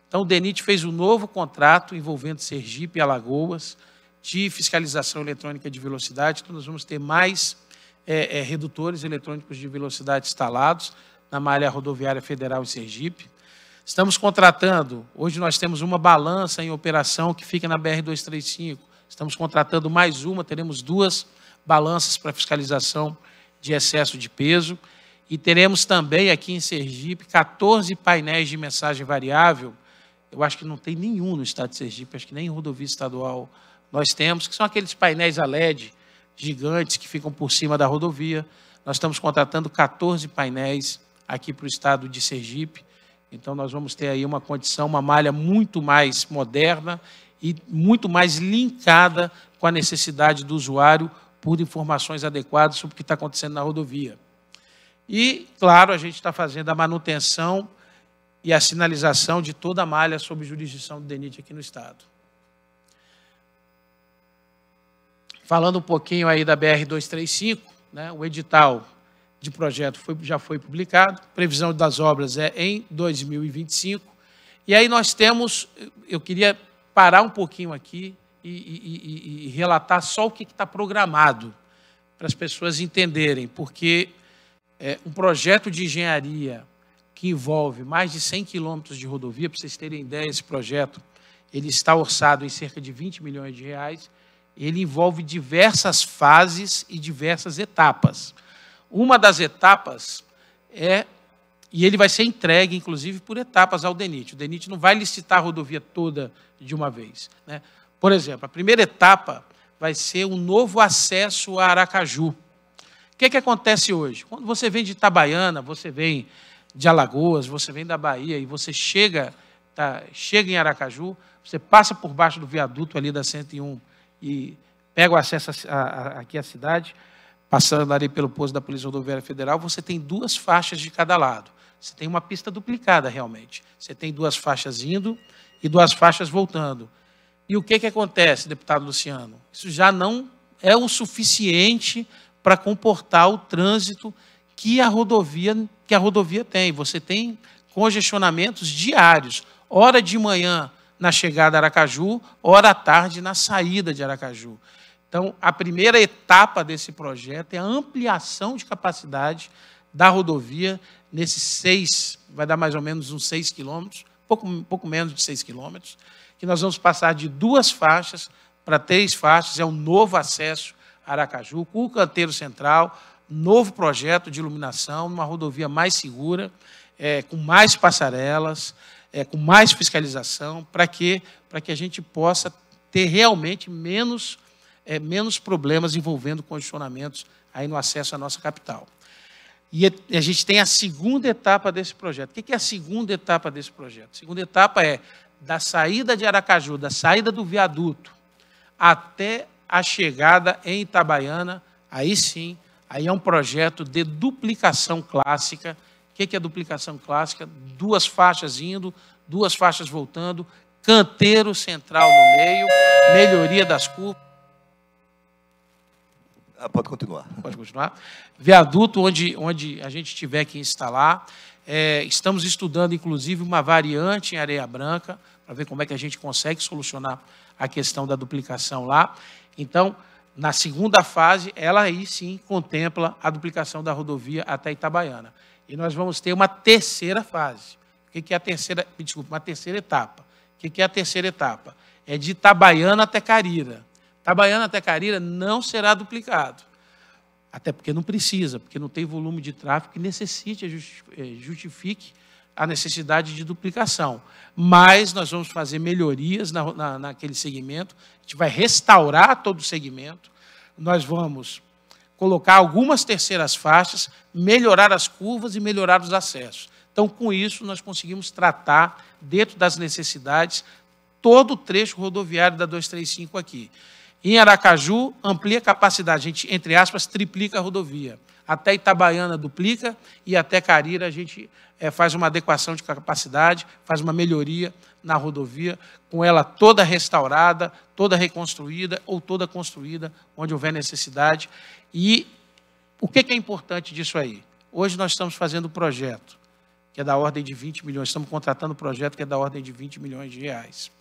Então o DENIT fez um novo contrato envolvendo Sergipe e Alagoas de fiscalização eletrônica de velocidade, então nós vamos ter mais é, é, redutores eletrônicos de velocidade instalados na malha rodoviária federal em Sergipe. Estamos contratando, hoje nós temos uma balança em operação que fica na BR-235, Estamos contratando mais uma, teremos duas balanças para fiscalização de excesso de peso. E teremos também aqui em Sergipe 14 painéis de mensagem variável. Eu acho que não tem nenhum no estado de Sergipe, acho que nem em rodovia estadual nós temos, que são aqueles painéis a LED gigantes que ficam por cima da rodovia. Nós estamos contratando 14 painéis aqui para o estado de Sergipe. Então, nós vamos ter aí uma condição, uma malha muito mais moderna e muito mais linkada com a necessidade do usuário por informações adequadas sobre o que está acontecendo na rodovia. E, claro, a gente está fazendo a manutenção e a sinalização de toda a malha sob jurisdição do DENIT aqui no Estado. Falando um pouquinho aí da BR-235, né, o edital de projeto foi, já foi publicado, previsão das obras é em 2025, e aí nós temos, eu queria parar um pouquinho aqui e, e, e, e relatar só o que está programado, para as pessoas entenderem, porque é, um projeto de engenharia que envolve mais de 100 quilômetros de rodovia, para vocês terem ideia, esse projeto ele está orçado em cerca de 20 milhões de reais, ele envolve diversas fases e diversas etapas. Uma das etapas é e ele vai ser entregue, inclusive, por etapas ao DENIT. O DENIT não vai licitar a rodovia toda de uma vez. Né? Por exemplo, a primeira etapa vai ser um novo acesso a Aracaju. O que, é que acontece hoje? Quando você vem de Itabaiana, você vem de Alagoas, você vem da Bahia e você chega, tá, chega em Aracaju, você passa por baixo do viaduto ali da 101 e pega o acesso a, a, a, aqui à cidade, passando ali pelo posto da Polícia Rodoviária Federal, você tem duas faixas de cada lado. Você tem uma pista duplicada realmente. Você tem duas faixas indo e duas faixas voltando. E o que, que acontece, deputado Luciano? Isso já não é o suficiente para comportar o trânsito que a rodovia que a rodovia tem. Você tem congestionamentos diários, hora de manhã na chegada a Aracaju, hora à tarde na saída de Aracaju. Então, a primeira etapa desse projeto é a ampliação de capacidade da rodovia nesses seis, vai dar mais ou menos uns seis quilômetros, pouco, pouco menos de seis quilômetros, que nós vamos passar de duas faixas para três faixas, é um novo acesso a Aracaju, com o canteiro central, novo projeto de iluminação, numa rodovia mais segura, é, com mais passarelas, é, com mais fiscalização, para que Para que a gente possa ter realmente menos, é, menos problemas envolvendo condicionamentos aí no acesso à nossa capital. E a gente tem a segunda etapa desse projeto. O que é a segunda etapa desse projeto? A segunda etapa é da saída de Aracaju, da saída do viaduto, até a chegada em Itabaiana. Aí sim, aí é um projeto de duplicação clássica. O que é duplicação clássica? Duas faixas indo, duas faixas voltando, canteiro central no meio, melhoria das curvas. Ah, pode continuar. Pode continuar. Viaduto, onde, onde a gente tiver que instalar. É, estamos estudando, inclusive, uma variante em areia branca, para ver como é que a gente consegue solucionar a questão da duplicação lá. Então, na segunda fase, ela aí sim contempla a duplicação da rodovia até Itabaiana. E nós vamos ter uma terceira fase. O que é a terceira? Me desculpe, uma terceira etapa. O que é a terceira etapa? É de Itabaiana até Carira. Itabaiana até Carira não será duplicado. Até porque não precisa, porque não tem volume de tráfego que necessite, eh, justifique a necessidade de duplicação. Mas nós vamos fazer melhorias na, na, naquele segmento, a gente vai restaurar todo o segmento, nós vamos colocar algumas terceiras faixas, melhorar as curvas e melhorar os acessos. Então, com isso, nós conseguimos tratar, dentro das necessidades, todo o trecho rodoviário da 235 aqui. Em Aracaju, amplia a capacidade, a gente, entre aspas, triplica a rodovia. Até Itabaiana duplica e até Carira a gente é, faz uma adequação de capacidade, faz uma melhoria na rodovia, com ela toda restaurada, toda reconstruída ou toda construída, onde houver necessidade. E o que, que é importante disso aí? Hoje nós estamos fazendo um projeto, que é da ordem de 20 milhões, estamos contratando um projeto que é da ordem de 20 milhões de reais.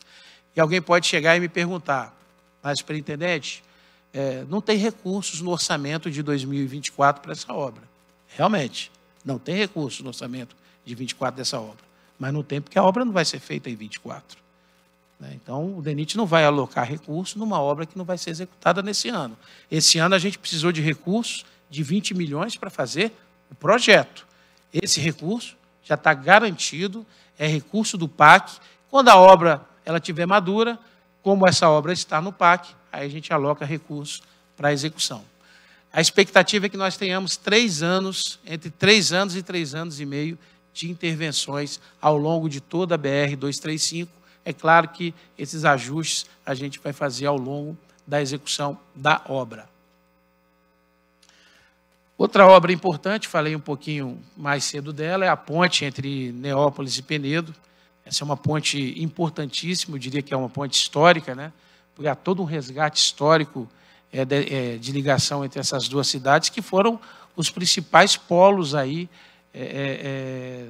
E alguém pode chegar e me perguntar, a superintendente, é, não tem recursos no orçamento de 2024 para essa obra. Realmente, não tem recursos no orçamento de 24 dessa obra. Mas não tem porque a obra não vai ser feita em 24. Né? Então, o DENIT não vai alocar recursos numa obra que não vai ser executada nesse ano. Esse ano a gente precisou de recursos de 20 milhões para fazer o projeto. Esse recurso já está garantido, é recurso do PAC. Quando a obra ela tiver madura, como essa obra está no PAC, aí a gente aloca recursos para a execução. A expectativa é que nós tenhamos três anos, entre três anos e três anos e meio, de intervenções ao longo de toda a BR-235. É claro que esses ajustes a gente vai fazer ao longo da execução da obra. Outra obra importante, falei um pouquinho mais cedo dela, é a ponte entre Neópolis e Penedo. Essa é uma ponte importantíssima, eu diria que é uma ponte histórica, né? porque há todo um resgate histórico é, de, é, de, ligação entre essas duas cidades, que foram os principais polos aí, é, é, é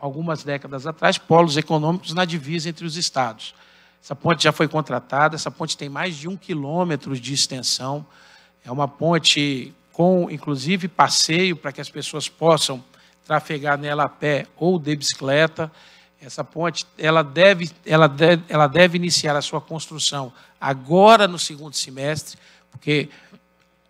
algumas décadas atrás, polos econômicos na divisa entre os estados. Essa ponte já foi contratada, essa ponte tem mais de um quilômetro de extensão, é uma ponte com, inclusive, passeio para que as pessoas possam trafegar nela a pé ou de bicicleta. Essa ponte, ela deve, ela deve, ela deve iniciar a sua construção agora no segundo semestre, porque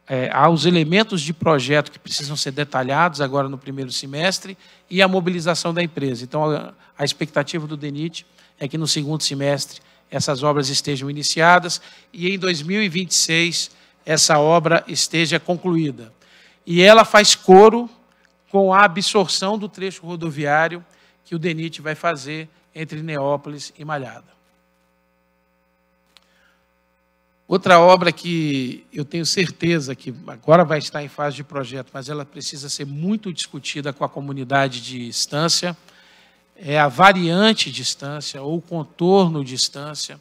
é, há os elementos de projeto que precisam ser detalhados agora no primeiro semestre e a mobilização da empresa. Então, a, a expectativa do DENIT é que no segundo semestre essas obras estejam iniciadas e em 2026 essa obra esteja concluída. E ela faz coro com a absorção do trecho rodoviário que o DENIT vai fazer entre Neópolis e Malhada. Outra obra que eu tenho certeza que agora vai estar em fase de projeto, mas ela precisa ser muito discutida com a comunidade de Estância, é a variante de Estância ou contorno de Estância,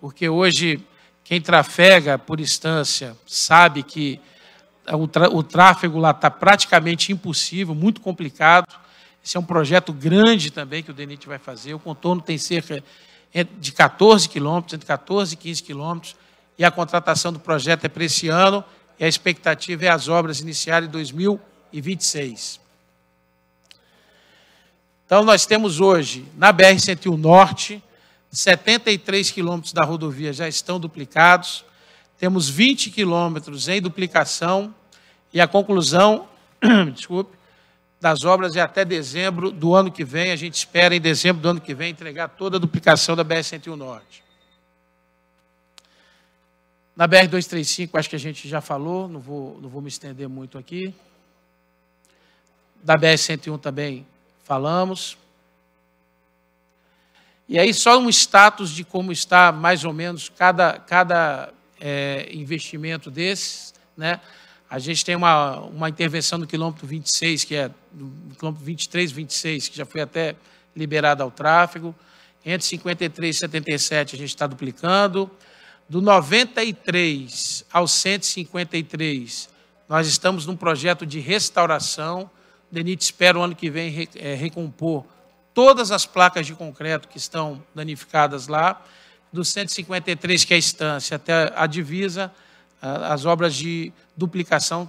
porque hoje quem trafega por Estância sabe que é, o, tráfego lá está praticamente impossível, muito complicado. Esse é um projeto grande também que o DENIT vai fazer. O contorno tem cerca é, de 14 quilômetros, entre 14 e 15 quilômetros, e a contratação do projeto é para esse ano, e a expectativa é as obras iniciarem em 2026. Então, nós temos hoje, na BR-101 Norte, 73 quilômetros da rodovia já estão duplicados, temos 20 quilômetros em duplicação, e a conclusão, desculpe, das obras é até dezembro do ano que vem. A gente espera em dezembro do ano que vem entregar toda a duplicação da BR-101 Norte. Na BR-235, acho que a gente já falou, não vou, não vou me estender muito aqui. Da BR-101 também falamos. E aí, só um status de como está mais ou menos cada, cada é, investimento desses, né? A gente tem uma, uma intervenção no quilômetro 26, que é do quilômetro 23, 26, que já foi até liberada ao tráfego. Entre 53 e 77 a gente está duplicando. Do 93 ao 153, nós estamos num projeto de restauração. O DENIT espera o ano que vem é, recompor todas as placas de concreto que estão danificadas lá. Do 153, que é a estância, até a divisa, as obras de duplicação,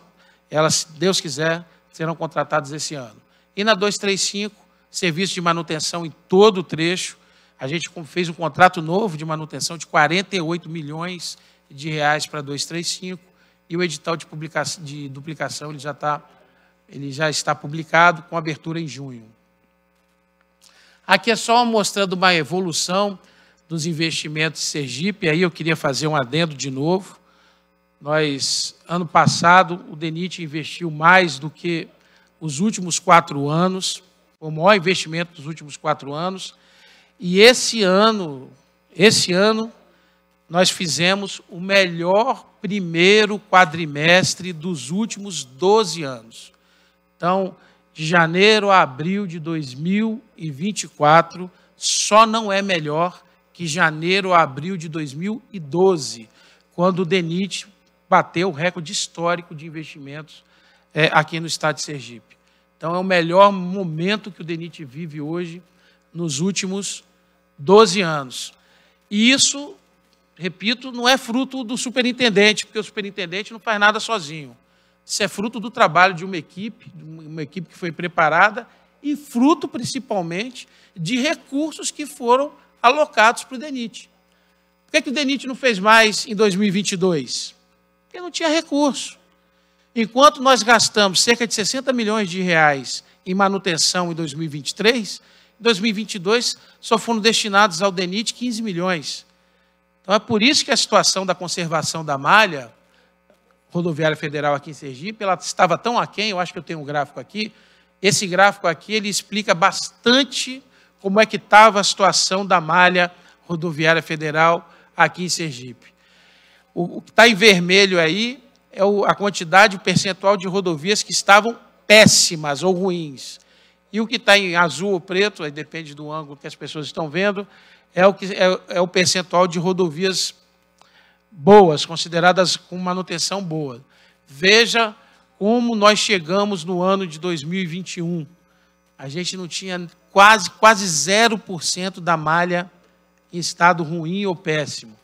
elas, se Deus quiser, serão contratadas esse ano. E na 235, serviço de manutenção em todo o trecho. A gente fez um contrato novo de manutenção de 48 milhões de reais para 235 e o edital de, publicação, de duplicação ele já, está ele já está publicado com abertura em junho. Aqui é só mostrando uma evolução dos investimentos de Sergipe, aí eu queria fazer um adendo de novo. Nós, ano passado, o DENIT investiu mais do que os últimos quatro anos, o maior investimento dos últimos quatro anos. E esse ano, esse ano, nós fizemos o melhor primeiro quadrimestre dos últimos 12 anos. Então, de janeiro a abril de 2024, só não é melhor que janeiro a abril de 2012, quando o DENIT bateu o recorde histórico de investimentos é, aqui no estado de Sergipe. Então, é o melhor momento que o DENIT vive hoje nos últimos 12 anos. E isso, repito, não é fruto do superintendente, porque o superintendente não faz nada sozinho. Isso é fruto do trabalho de uma equipe, de uma equipe que foi preparada e fruto principalmente de recursos que foram alocados para o DENIT. Por que, é que o DENIT não fez mais em 2022? porque não tinha recurso. Enquanto nós gastamos cerca de 60 milhões de reais em manutenção em 2023, em 2022 só foram destinados ao DENIT 15 milhões. Então é por isso que a situação da conservação da malha rodoviária federal aqui em Sergipe, ela estava tão aquém, eu acho que eu tenho um gráfico aqui, esse gráfico aqui ele explica bastante como é que estava a situação da malha rodoviária federal aqui em Sergipe. O, o que está em vermelho aí é o, a quantidade, o percentual de rodovias que estavam péssimas ou ruins. E o que está em azul ou preto, aí depende do ângulo que as pessoas estão vendo, é o, que, é, é o percentual de rodovias boas, consideradas com manutenção boa. Veja como nós chegamos no ano de 2021. A gente não tinha quase, quase 0% da malha em estado ruim ou péssimo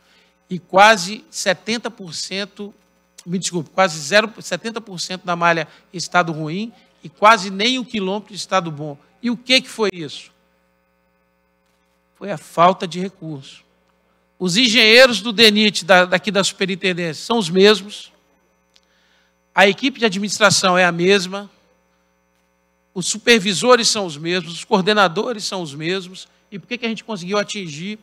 e quase 70%, me desculpe, quase 0, 70% da malha estado ruim e quase nem um quilômetro estado bom. E o que, que foi isso? Foi a falta de recurso. Os engenheiros do DENIT, da, daqui da superintendência, são os mesmos. A equipe de administração é a mesma. Os supervisores são os mesmos, os coordenadores são os mesmos. E por que, que a gente conseguiu atingir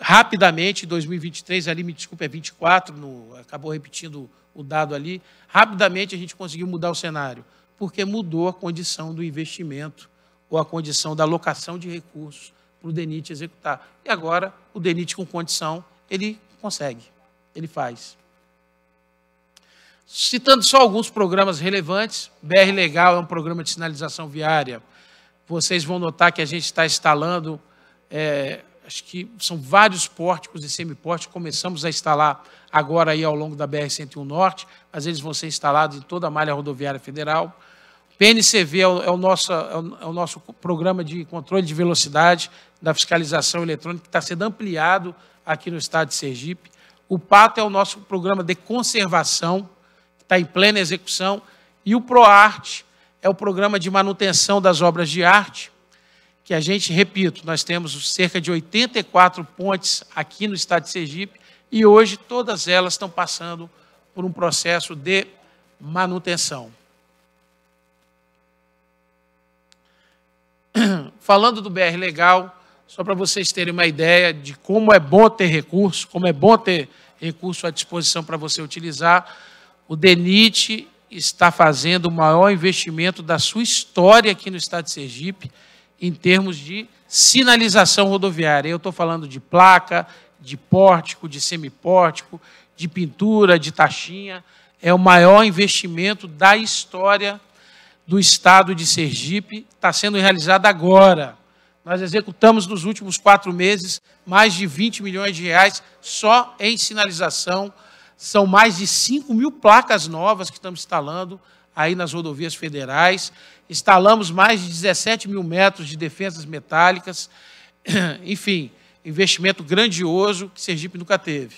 rapidamente, 2023 ali, me desculpe, é 24, no, acabou repetindo o dado ali, rapidamente a gente conseguiu mudar o cenário, porque mudou a condição do investimento ou a condição da alocação de recursos para o DENIT executar. E agora, o DENIT com condição, ele consegue, ele faz. Citando só alguns programas relevantes, BR Legal é um programa de sinalização viária. Vocês vão notar que a gente está instalando é, acho que são vários pórticos e semipórticos, começamos a instalar agora aí ao longo da BR-101 Norte, mas eles vão ser instalados em toda a malha rodoviária federal. PNCV é o, é o nosso, é, é o nosso programa de controle de velocidade da fiscalização eletrônica, que está sendo ampliado aqui no estado de Sergipe. O PATO é o nosso programa de conservação, que está em plena execução. E o PROARTE é o programa de manutenção das obras de arte, que a gente, repito, nós temos cerca de 84 pontes aqui no estado de Sergipe e hoje todas elas estão passando por um processo de manutenção. Falando do BR Legal, só para vocês terem uma ideia de como é bom ter recurso, como é bom ter recurso à disposição para você utilizar, o DENIT está fazendo o maior investimento da sua história aqui no estado de Sergipe, em termos de sinalização rodoviária. Eu estou falando de placa, de pórtico, de semipórtico, de pintura, de taxinha. É o maior investimento da história do estado de Sergipe. Está sendo realizado agora. Nós executamos nos últimos quatro meses mais de 20 milhões de reais só em sinalização. São mais de 5 mil placas novas que estamos instalando aí nas rodovias federais. Instalamos mais de 17 mil metros de defensas metálicas. Enfim, investimento grandioso que Sergipe nunca teve.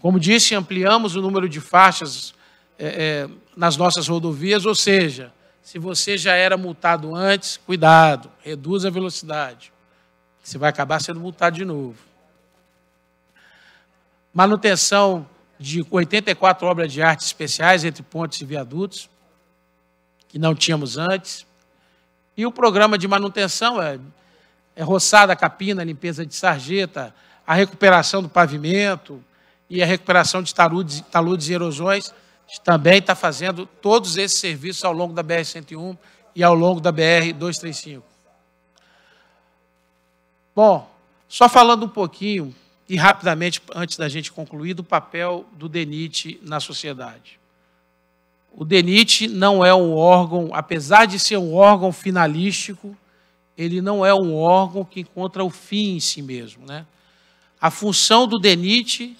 Como disse, ampliamos o número de faixas é, é, nas nossas rodovias, ou seja, se você já era multado antes, cuidado, reduza a velocidade. Você vai acabar sendo multado de novo. Manutenção de 84 obras de arte especiais entre pontes e viadutos, que não tínhamos antes. E o programa de manutenção é, é roçada, capina, limpeza de sarjeta, a recuperação do pavimento e a recuperação de taludes, taludes e erosões. A gente também está fazendo todos esses serviços ao longo da BR-101 e ao longo da BR-235. Bom, só falando um pouquinho e rapidamente, antes da gente concluir, do papel do DENIT na sociedade. O DENIT não é um órgão, apesar de ser um órgão finalístico, ele não é um órgão que encontra o fim em si mesmo. Né? A função do DENIT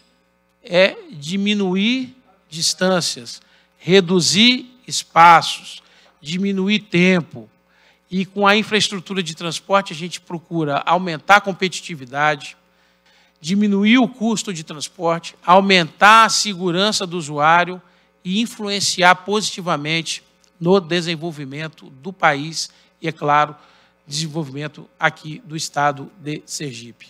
é diminuir distâncias, reduzir espaços, diminuir tempo. E com a infraestrutura de transporte, a gente procura aumentar a competitividade, diminuir o custo de transporte, aumentar a segurança do usuário e influenciar positivamente no desenvolvimento do país e, é claro, desenvolvimento aqui do estado de Sergipe.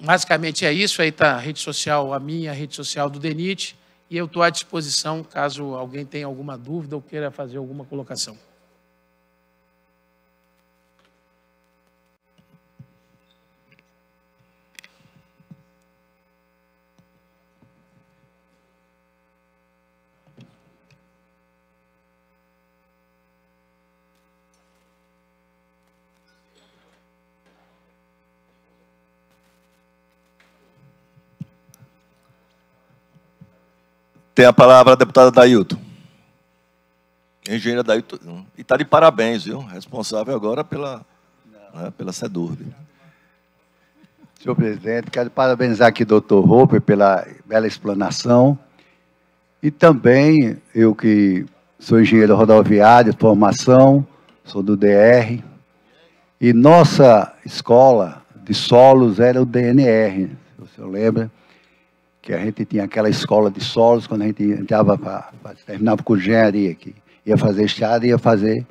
Basicamente é isso, aí está a rede social, a minha a rede social do DENIT, e eu estou à disposição caso alguém tenha alguma dúvida ou queira fazer alguma colocação. Tem a palavra a deputada Dailton. Engenheira Dailton. Hum, e está de parabéns, viu? Responsável agora pela, né, pela SEDURB. Senhor presidente, quero parabenizar aqui o doutor Roper pela bela explanação. E também, eu que sou engenheiro rodoviário de formação, sou do DR, e nossa escola de solos era o DNR, se o senhor lembra que a gente tinha aquela escola de solos, quando a gente entrava para terminar terminava com engenharia, que ia fazer estágio, ia fazer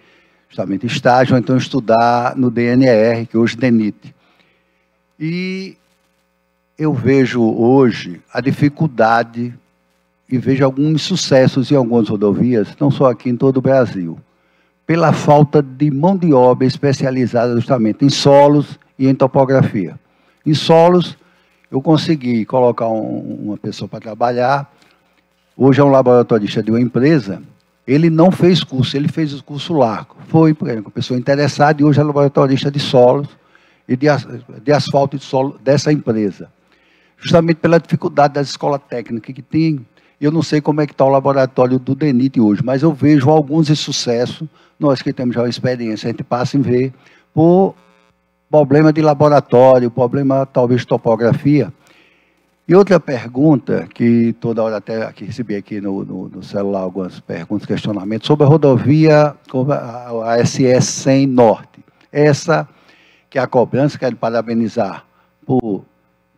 justamente estágio, ou então estudar no DNR, que hoje é DENIT. E eu vejo hoje a dificuldade e vejo alguns sucessos em algumas rodovias, não só aqui em todo o Brasil, pela falta de mão de obra especializada justamente em solos e em topografia. Em solos, eu consegui colocar um, uma pessoa para trabalhar. Hoje é um laboratorista de uma empresa. Ele não fez curso, ele fez o curso Larco. Foi porque era é uma pessoa interessada e hoje é laboratorista de solos e de, de asfalto e de solo dessa empresa. Justamente pela dificuldade das escolas técnicas que tem. Eu não sei como é que está o laboratório do DENIT hoje, mas eu vejo alguns de sucesso. Nós que temos já uma experiência, a gente passa em ver por problema de laboratório, problema talvez topografia. E outra pergunta, que toda hora até aqui, recebi aqui no, no, no, celular algumas perguntas, questionamentos, sobre a rodovia a SS 100 Norte. Essa que é a cobrança, quero parabenizar por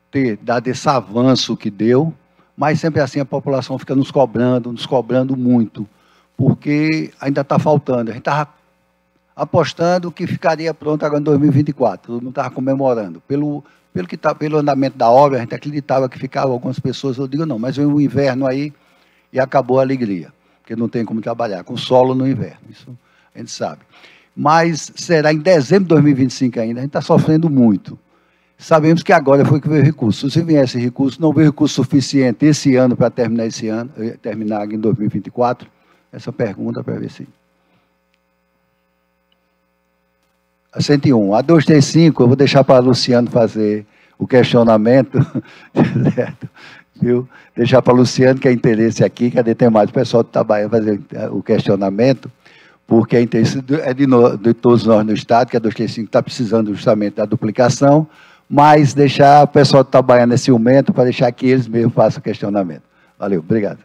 ter dado esse avanço que deu, mas sempre assim a população fica nos cobrando, nos cobrando muito, porque ainda está faltando. A gente estava apostando que ficaria pronto agora em 2024. Todo mundo estava comemorando. Pelo, pelo, que tá, pelo andamento da obra, a gente acreditava que ficavam algumas pessoas, eu digo não, mas veio o inverno aí e acabou a alegria, porque não tem como trabalhar com solo no inverno, isso a gente sabe. Mas será em dezembro de 2025 ainda, a gente está sofrendo muito. Sabemos que agora foi que veio recurso. Se viesse recurso, não veio recurso suficiente esse ano para terminar esse ano, eh, terminar em 2024. Essa é pergunta para ver se. a 101. A 235 eu vou deixar para Luciano fazer o questionamento, certo? Viu? Deixar para Luciano, que é interesse aqui, cadê tem mais o pessoal do Tabaiana fazer é, o questionamento, porque é interesse de, é de, de todos nós no Estado, que a 235 está precisando justamente da duplicação, mas deixar o pessoal do Tabaiana nesse momento para deixar que eles mesmos façam o questionamento. Valeu, obrigado.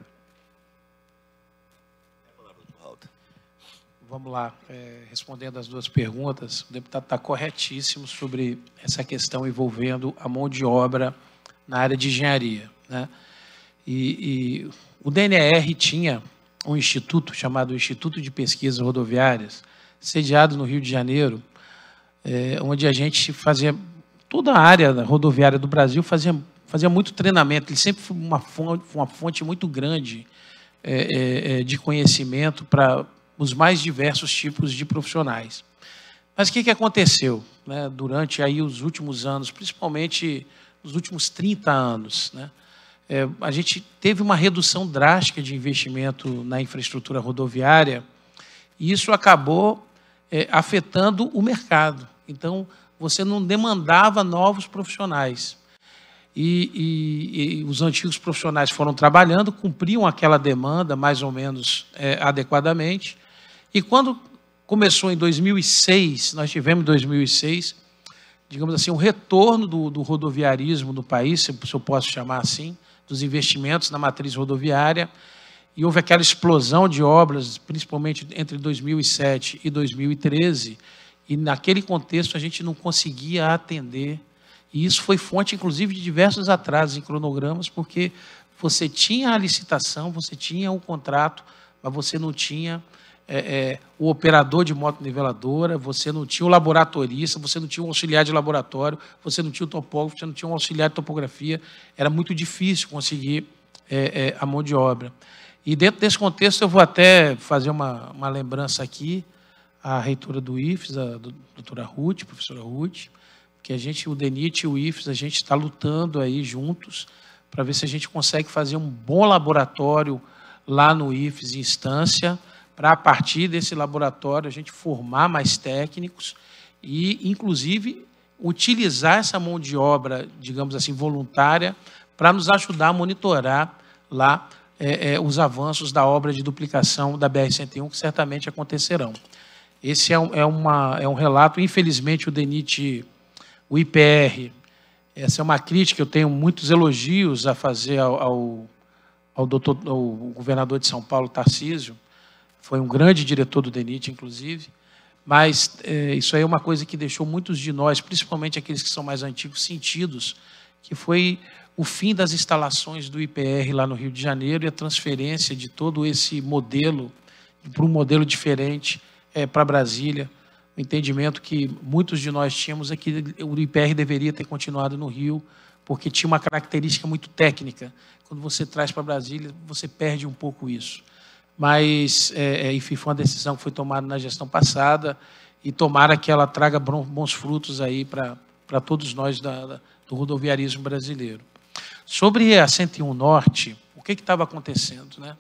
Vamos lá. É respondendo as duas perguntas, o deputado está corretíssimo sobre essa questão envolvendo a mão de obra na área de engenharia. Né? E, e o DNR tinha um instituto chamado Instituto de Pesquisas Rodoviárias, sediado no Rio de Janeiro, é, onde a gente fazia toda a área rodoviária do Brasil fazia, fazia muito treinamento. Ele sempre foi uma fonte, uma fonte muito grande é, é, é de conhecimento para os mais diversos tipos de profissionais. Mas o que, que aconteceu né, durante aí os últimos anos, principalmente nos últimos 30 anos? Né, é, a gente teve uma redução drástica de investimento na infraestrutura rodoviária e isso acabou é, afetando o mercado. Então, você não demandava novos profissionais. E, e, e, os antigos profissionais foram trabalhando, cumpriam aquela demanda mais ou menos é, adequadamente, e quando começou em 2006, nós tivemos em 2006, digamos assim, um retorno do, do rodoviarismo do país, se eu posso chamar assim, dos investimentos na matriz rodoviária, e houve aquela explosão de obras, principalmente entre 2007 e 2013, e naquele contexto a gente não conseguia atender. E isso foi fonte, inclusive, de diversos atrasos em cronogramas, porque você tinha a licitação, você tinha o contrato, mas você não tinha é, é, o operador de moto niveladora, você não tinha o laboratorista, você não tinha um auxiliar de laboratório, você não tinha o topógrafo, você não tinha um auxiliar de topografia. Era muito difícil conseguir é, é a mão de obra. E dentro desse contexto, eu vou até fazer uma, uma lembrança aqui à reitora do IFES, a doutora Ruth, professora Ruth, que a gente, o DENIT e o IFES, a gente está lutando aí juntos para ver se a gente consegue fazer um bom laboratório lá no IFES, em instância, para a partir desse laboratório a gente formar mais técnicos e, inclusive, utilizar essa mão de obra, digamos assim, voluntária, para nos ajudar a monitorar lá é, é, os avanços da obra de duplicação da BR-101, que certamente acontecerão. Esse é um, é, uma, é um relato, infelizmente, o DENIT, o IPR, essa é uma crítica, eu tenho muitos elogios a fazer ao, ao, ao, doutor, ao governador de São Paulo, Tarcísio, foi um grande diretor do DENIT, inclusive, mas é, isso aí é uma coisa que deixou muitos de nós, principalmente aqueles que são mais antigos, sentidos, que foi o fim das instalações do IPR lá no Rio de Janeiro e a transferência de todo esse modelo para um modelo diferente é, para Brasília. O entendimento que muitos de nós tínhamos é que o IPR deveria ter continuado no Rio, porque tinha uma característica muito técnica. Quando você traz para Brasília, você perde um pouco isso. Mas, é, é, enfim, foi uma decisão que foi tomada na gestão passada e tomara que ela traga bons frutos aí para todos nós da, da, do rodoviarismo brasileiro. Sobre a 101 Norte, o que estava acontecendo? Né?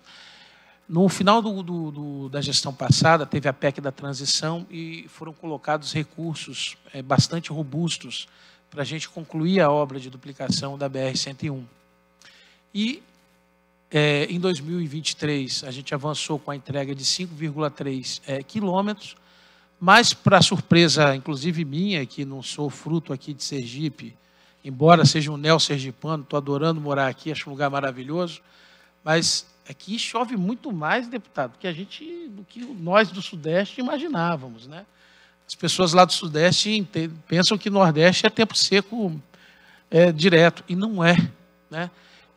No final do, do, do, da gestão passada, teve a PEC da transição e foram colocados recursos é, bastante robustos para a gente concluir a obra de duplicação da BR-101. E é, em 2023, a gente avançou com a entrega de 5,3 é, quilômetros, mas, para surpresa, inclusive minha, que não sou fruto aqui de Sergipe, embora seja um neo-sergipano, estou adorando morar aqui, acho um lugar maravilhoso, mas aqui chove muito mais, deputado, que a gente, do que nós do Sudeste imaginávamos, né? As pessoas lá do Sudeste pensam que Nordeste é tempo seco é, direto, e não é, né?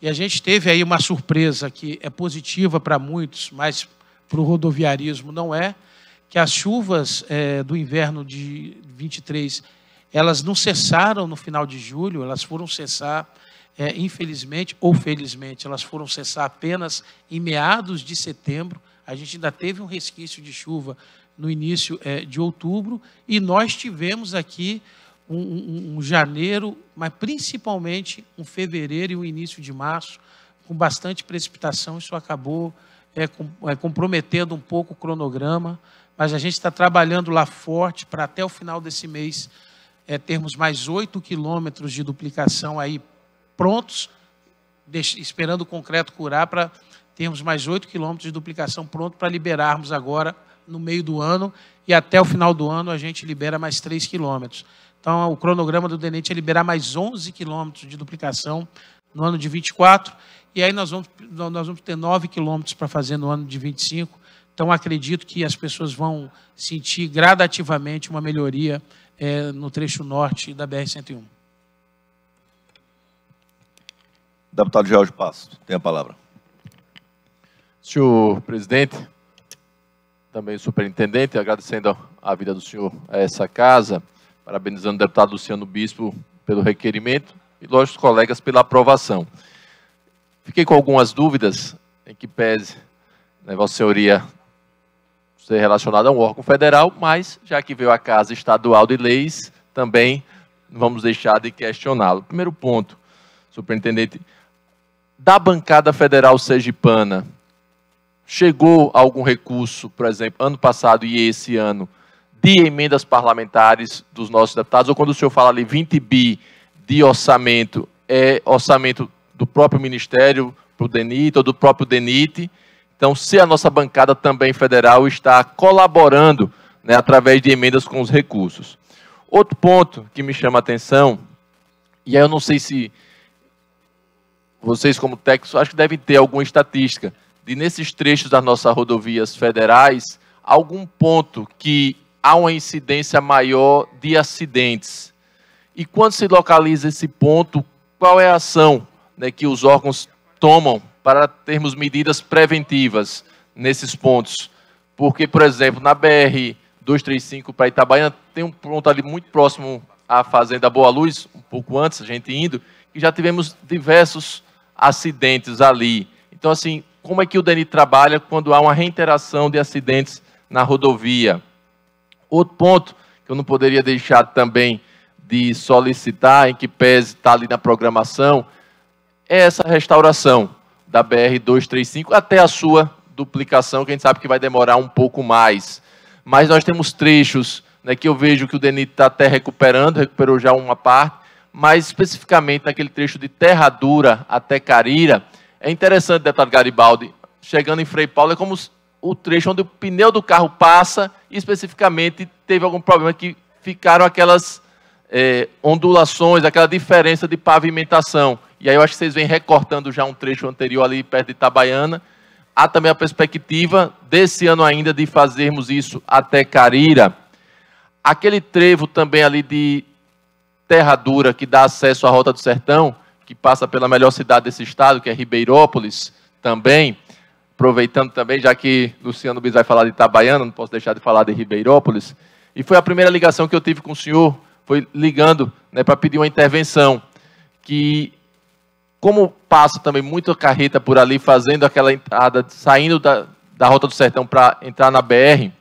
E a gente teve aí uma surpresa que é positiva para muitos, mas para o rodoviarismo não é, que as chuvas é, do inverno de 23, elas não cessaram no final de julho, elas foram cessar, é, infelizmente ou felizmente, elas foram cessar apenas em meados de setembro. A gente ainda teve um resquício de chuva no início é, de outubro e nós tivemos aqui um, um, um janeiro, mas principalmente um fevereiro e um início de março, com bastante precipitação. Isso acabou é, com, é, comprometendo um pouco o cronograma, mas a gente está trabalhando lá forte para até o final desse mês é, termos mais 8 quilômetros de duplicação aí prontos, esperando o concreto curar para termos mais 8 quilômetros de duplicação pronto para liberarmos agora no meio do ano e até o final do ano a gente libera mais 3 quilômetros. Então, o cronograma do DENIT é liberar mais 11 quilômetros de duplicação no ano de 24, e aí nós vamos, nós vamos ter 9 quilômetros para fazer no ano de 25. Então, acredito que as pessoas vão sentir gradativamente uma melhoria é, no trecho norte da BR-101. Deputado Jorge Passos, tem a palavra. Senhor presidente, também superintendente, agradecendo a vida do senhor a essa casa parabenizando o deputado Luciano Bispo pelo requerimento e, lógico, os colegas pela aprovação. Fiquei com algumas dúvidas em que pese, né, Vossa Senhoria, ser relacionada a um órgão federal, mas já que veio a Casa Estadual de Leis, também não vamos deixar de questioná-lo. Primeiro ponto, superintendente, da bancada federal sergipana, chegou algum recurso, por exemplo, ano passado e esse ano, de emendas parlamentares dos nossos deputados, ou quando o senhor fala ali 20 bi de orçamento, é orçamento do próprio Ministério para o DENIT ou do próprio DENIT. Então, se a nossa bancada também federal está colaborando né, através de emendas com os recursos. Outro ponto que me chama a atenção, e aí eu não sei se vocês como técnicos, acho que devem ter alguma estatística, de nesses trechos das nossas rodovias federais, algum ponto que há uma incidência maior de acidentes. E quando se localiza esse ponto, qual é a ação né, que os órgãos tomam para termos medidas preventivas nesses pontos? Porque, por exemplo, na BR 235 para Itabaiana, tem um ponto ali muito próximo à Fazenda Boa Luz, um pouco antes, a gente indo, e já tivemos diversos acidentes ali. Então, assim, como é que o DENI trabalha quando há uma reinteração de acidentes na rodovia? Outro ponto que eu não poderia deixar também de solicitar, em que pese está ali na programação, é essa restauração da BR-235 até a sua duplicação, que a gente sabe que vai demorar um pouco mais. Mas nós temos trechos né, que eu vejo que o DENIT está até recuperando, recuperou já uma parte, mas especificamente naquele trecho de Terra Dura até Carira, é interessante, deputado Garibaldi, chegando em Frei Paulo, é como o trecho onde o pneu do carro passa, e especificamente teve algum problema que ficaram aquelas é, ondulações, aquela diferença de pavimentação. E aí eu acho que vocês vêm recortando já um trecho anterior ali perto de Itabaiana. Há também a perspectiva desse ano ainda de fazermos isso até Carira. Aquele trevo também ali de Terra Dura, que dá acesso à Rota do Sertão, que passa pela melhor cidade desse estado, que é Ribeirópolis, também aproveitando também, já que Luciano Bis vai falar de Itabaiana, não posso deixar de falar de Ribeirópolis. E foi a primeira ligação que eu tive com o senhor, foi ligando né, para pedir uma intervenção, que como passa também muita carreta por ali, fazendo aquela entrada, saindo da, da Rota do Sertão para entrar na BR,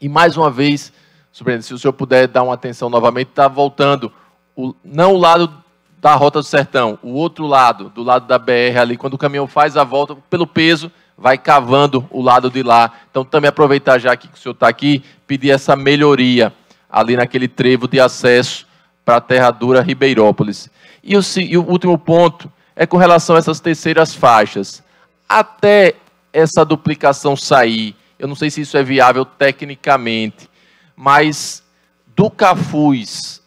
e mais uma vez, surpreendente, se o senhor puder dar uma atenção novamente, está voltando, o, não o lado da Rota do Sertão, o outro lado, do lado da BR ali, quando o caminhão faz a volta, pelo peso, vai cavando o lado de lá. Então, também aproveitar já que o senhor está aqui, pedir essa melhoria ali naquele trevo de acesso para a terra dura Ribeirópolis. E o, e o último ponto é com relação a essas terceiras faixas. Até essa duplicação sair, eu não sei se isso é viável tecnicamente, mas do Cafuz,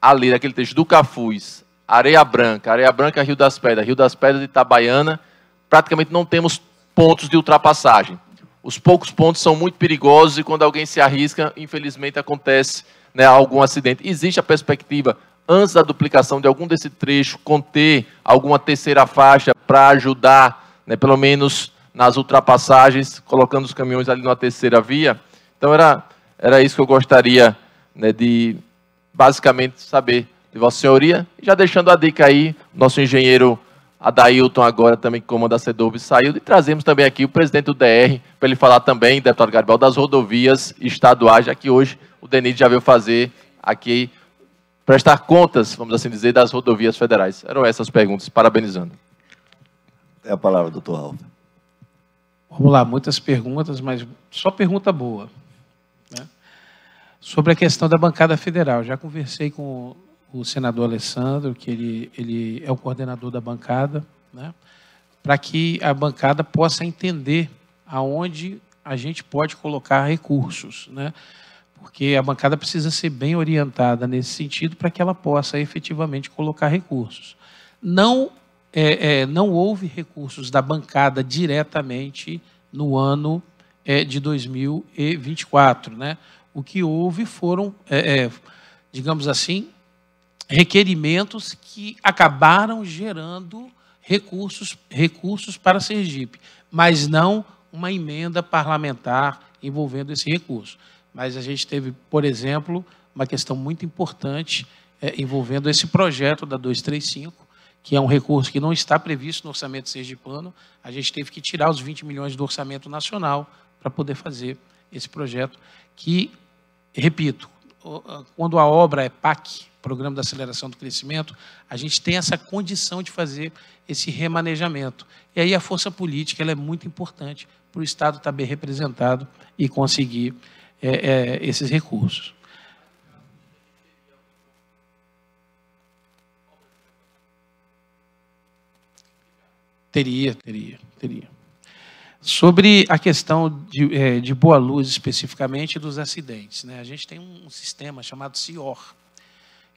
ali naquele trecho, do Cafuz, Areia Branca, Areia Branca, Rio das Pedras, Rio das Pedras de Itabaiana, praticamente não temos pontos de ultrapassagem. Os poucos pontos são muito perigosos e quando alguém se arrisca, infelizmente acontece né, algum acidente. Existe a perspectiva, antes da duplicação de algum desse trecho, conter alguma terceira faixa para ajudar, né, pelo menos nas ultrapassagens, colocando os caminhões ali numa terceira via. Então era, era isso que eu gostaria né, de basicamente saber de Vossa Senhoria. já deixando a dica aí, nosso engenheiro Adailton agora também comanda a CEDUB saiu, e trazemos também aqui o presidente do DR, para ele falar também, deputado Garibaldi, das rodovias estaduais, já que hoje o DENIT já veio fazer aqui, prestar contas, vamos assim dizer, das rodovias federais. Eram essas perguntas, parabenizando. É a palavra, doutor Alves. Vamos lá, muitas perguntas, mas só pergunta boa. Né? Sobre a questão da bancada federal, já conversei com o senador Alessandro, que ele, ele é o coordenador da bancada, né, para que a bancada possa entender aonde a gente pode colocar recursos, né, porque a bancada precisa ser bem orientada nesse sentido para que ela possa efetivamente colocar recursos. Não, é, é, não houve recursos da bancada diretamente no ano é, de 2024, né? O que houve foram, é, é, digamos assim, requerimentos que acabaram gerando recursos, recursos para Sergipe, mas não uma emenda parlamentar envolvendo esse recurso. Mas a gente teve, por exemplo, uma questão muito importante é, envolvendo esse projeto da 235, que é um recurso que não está previsto no orçamento sergipano. A gente teve que tirar os 20 milhões do orçamento nacional para poder fazer esse projeto, que, repito, quando a obra é PAC, Programa da Aceleração do Crescimento, a gente tem essa condição de fazer esse remanejamento. E aí a força política ela é muito importante para o Estado estar bem representado e conseguir é, é, esses recursos. Teria, teria, teria. Sobre a questão de, é, de Boa Luz, especificamente, dos acidentes. Né? A gente tem um sistema chamado CIOR,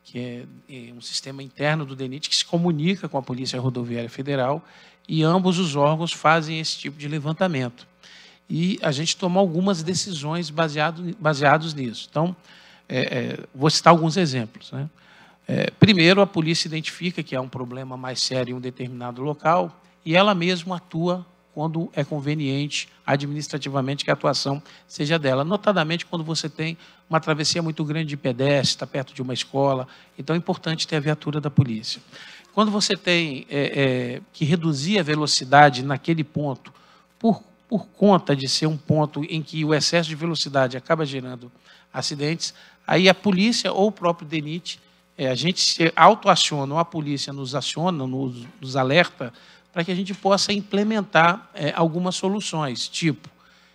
que é, é um sistema interno do DENIT que se comunica com a Polícia Rodoviária Federal e ambos os órgãos fazem esse tipo de levantamento. E a gente toma algumas decisões baseado, baseados nisso. Então, é, é, vou citar alguns exemplos. Né? É, primeiro, a polícia identifica que há um problema mais sério em um determinado local e ela mesma atua quando é conveniente administrativamente que a atuação seja dela. Notadamente quando você tem uma travessia muito grande de pedestre, está perto de uma escola, então é importante ter a viatura da polícia. Quando você tem é, é, que reduzir a velocidade naquele ponto, por, por conta de ser um ponto em que o excesso de velocidade acaba gerando acidentes, aí a polícia ou o próprio DENIT, é, a gente se auto-aciona, ou a polícia nos aciona, nos, nos alerta para que a gente possa implementar é, algumas soluções, tipo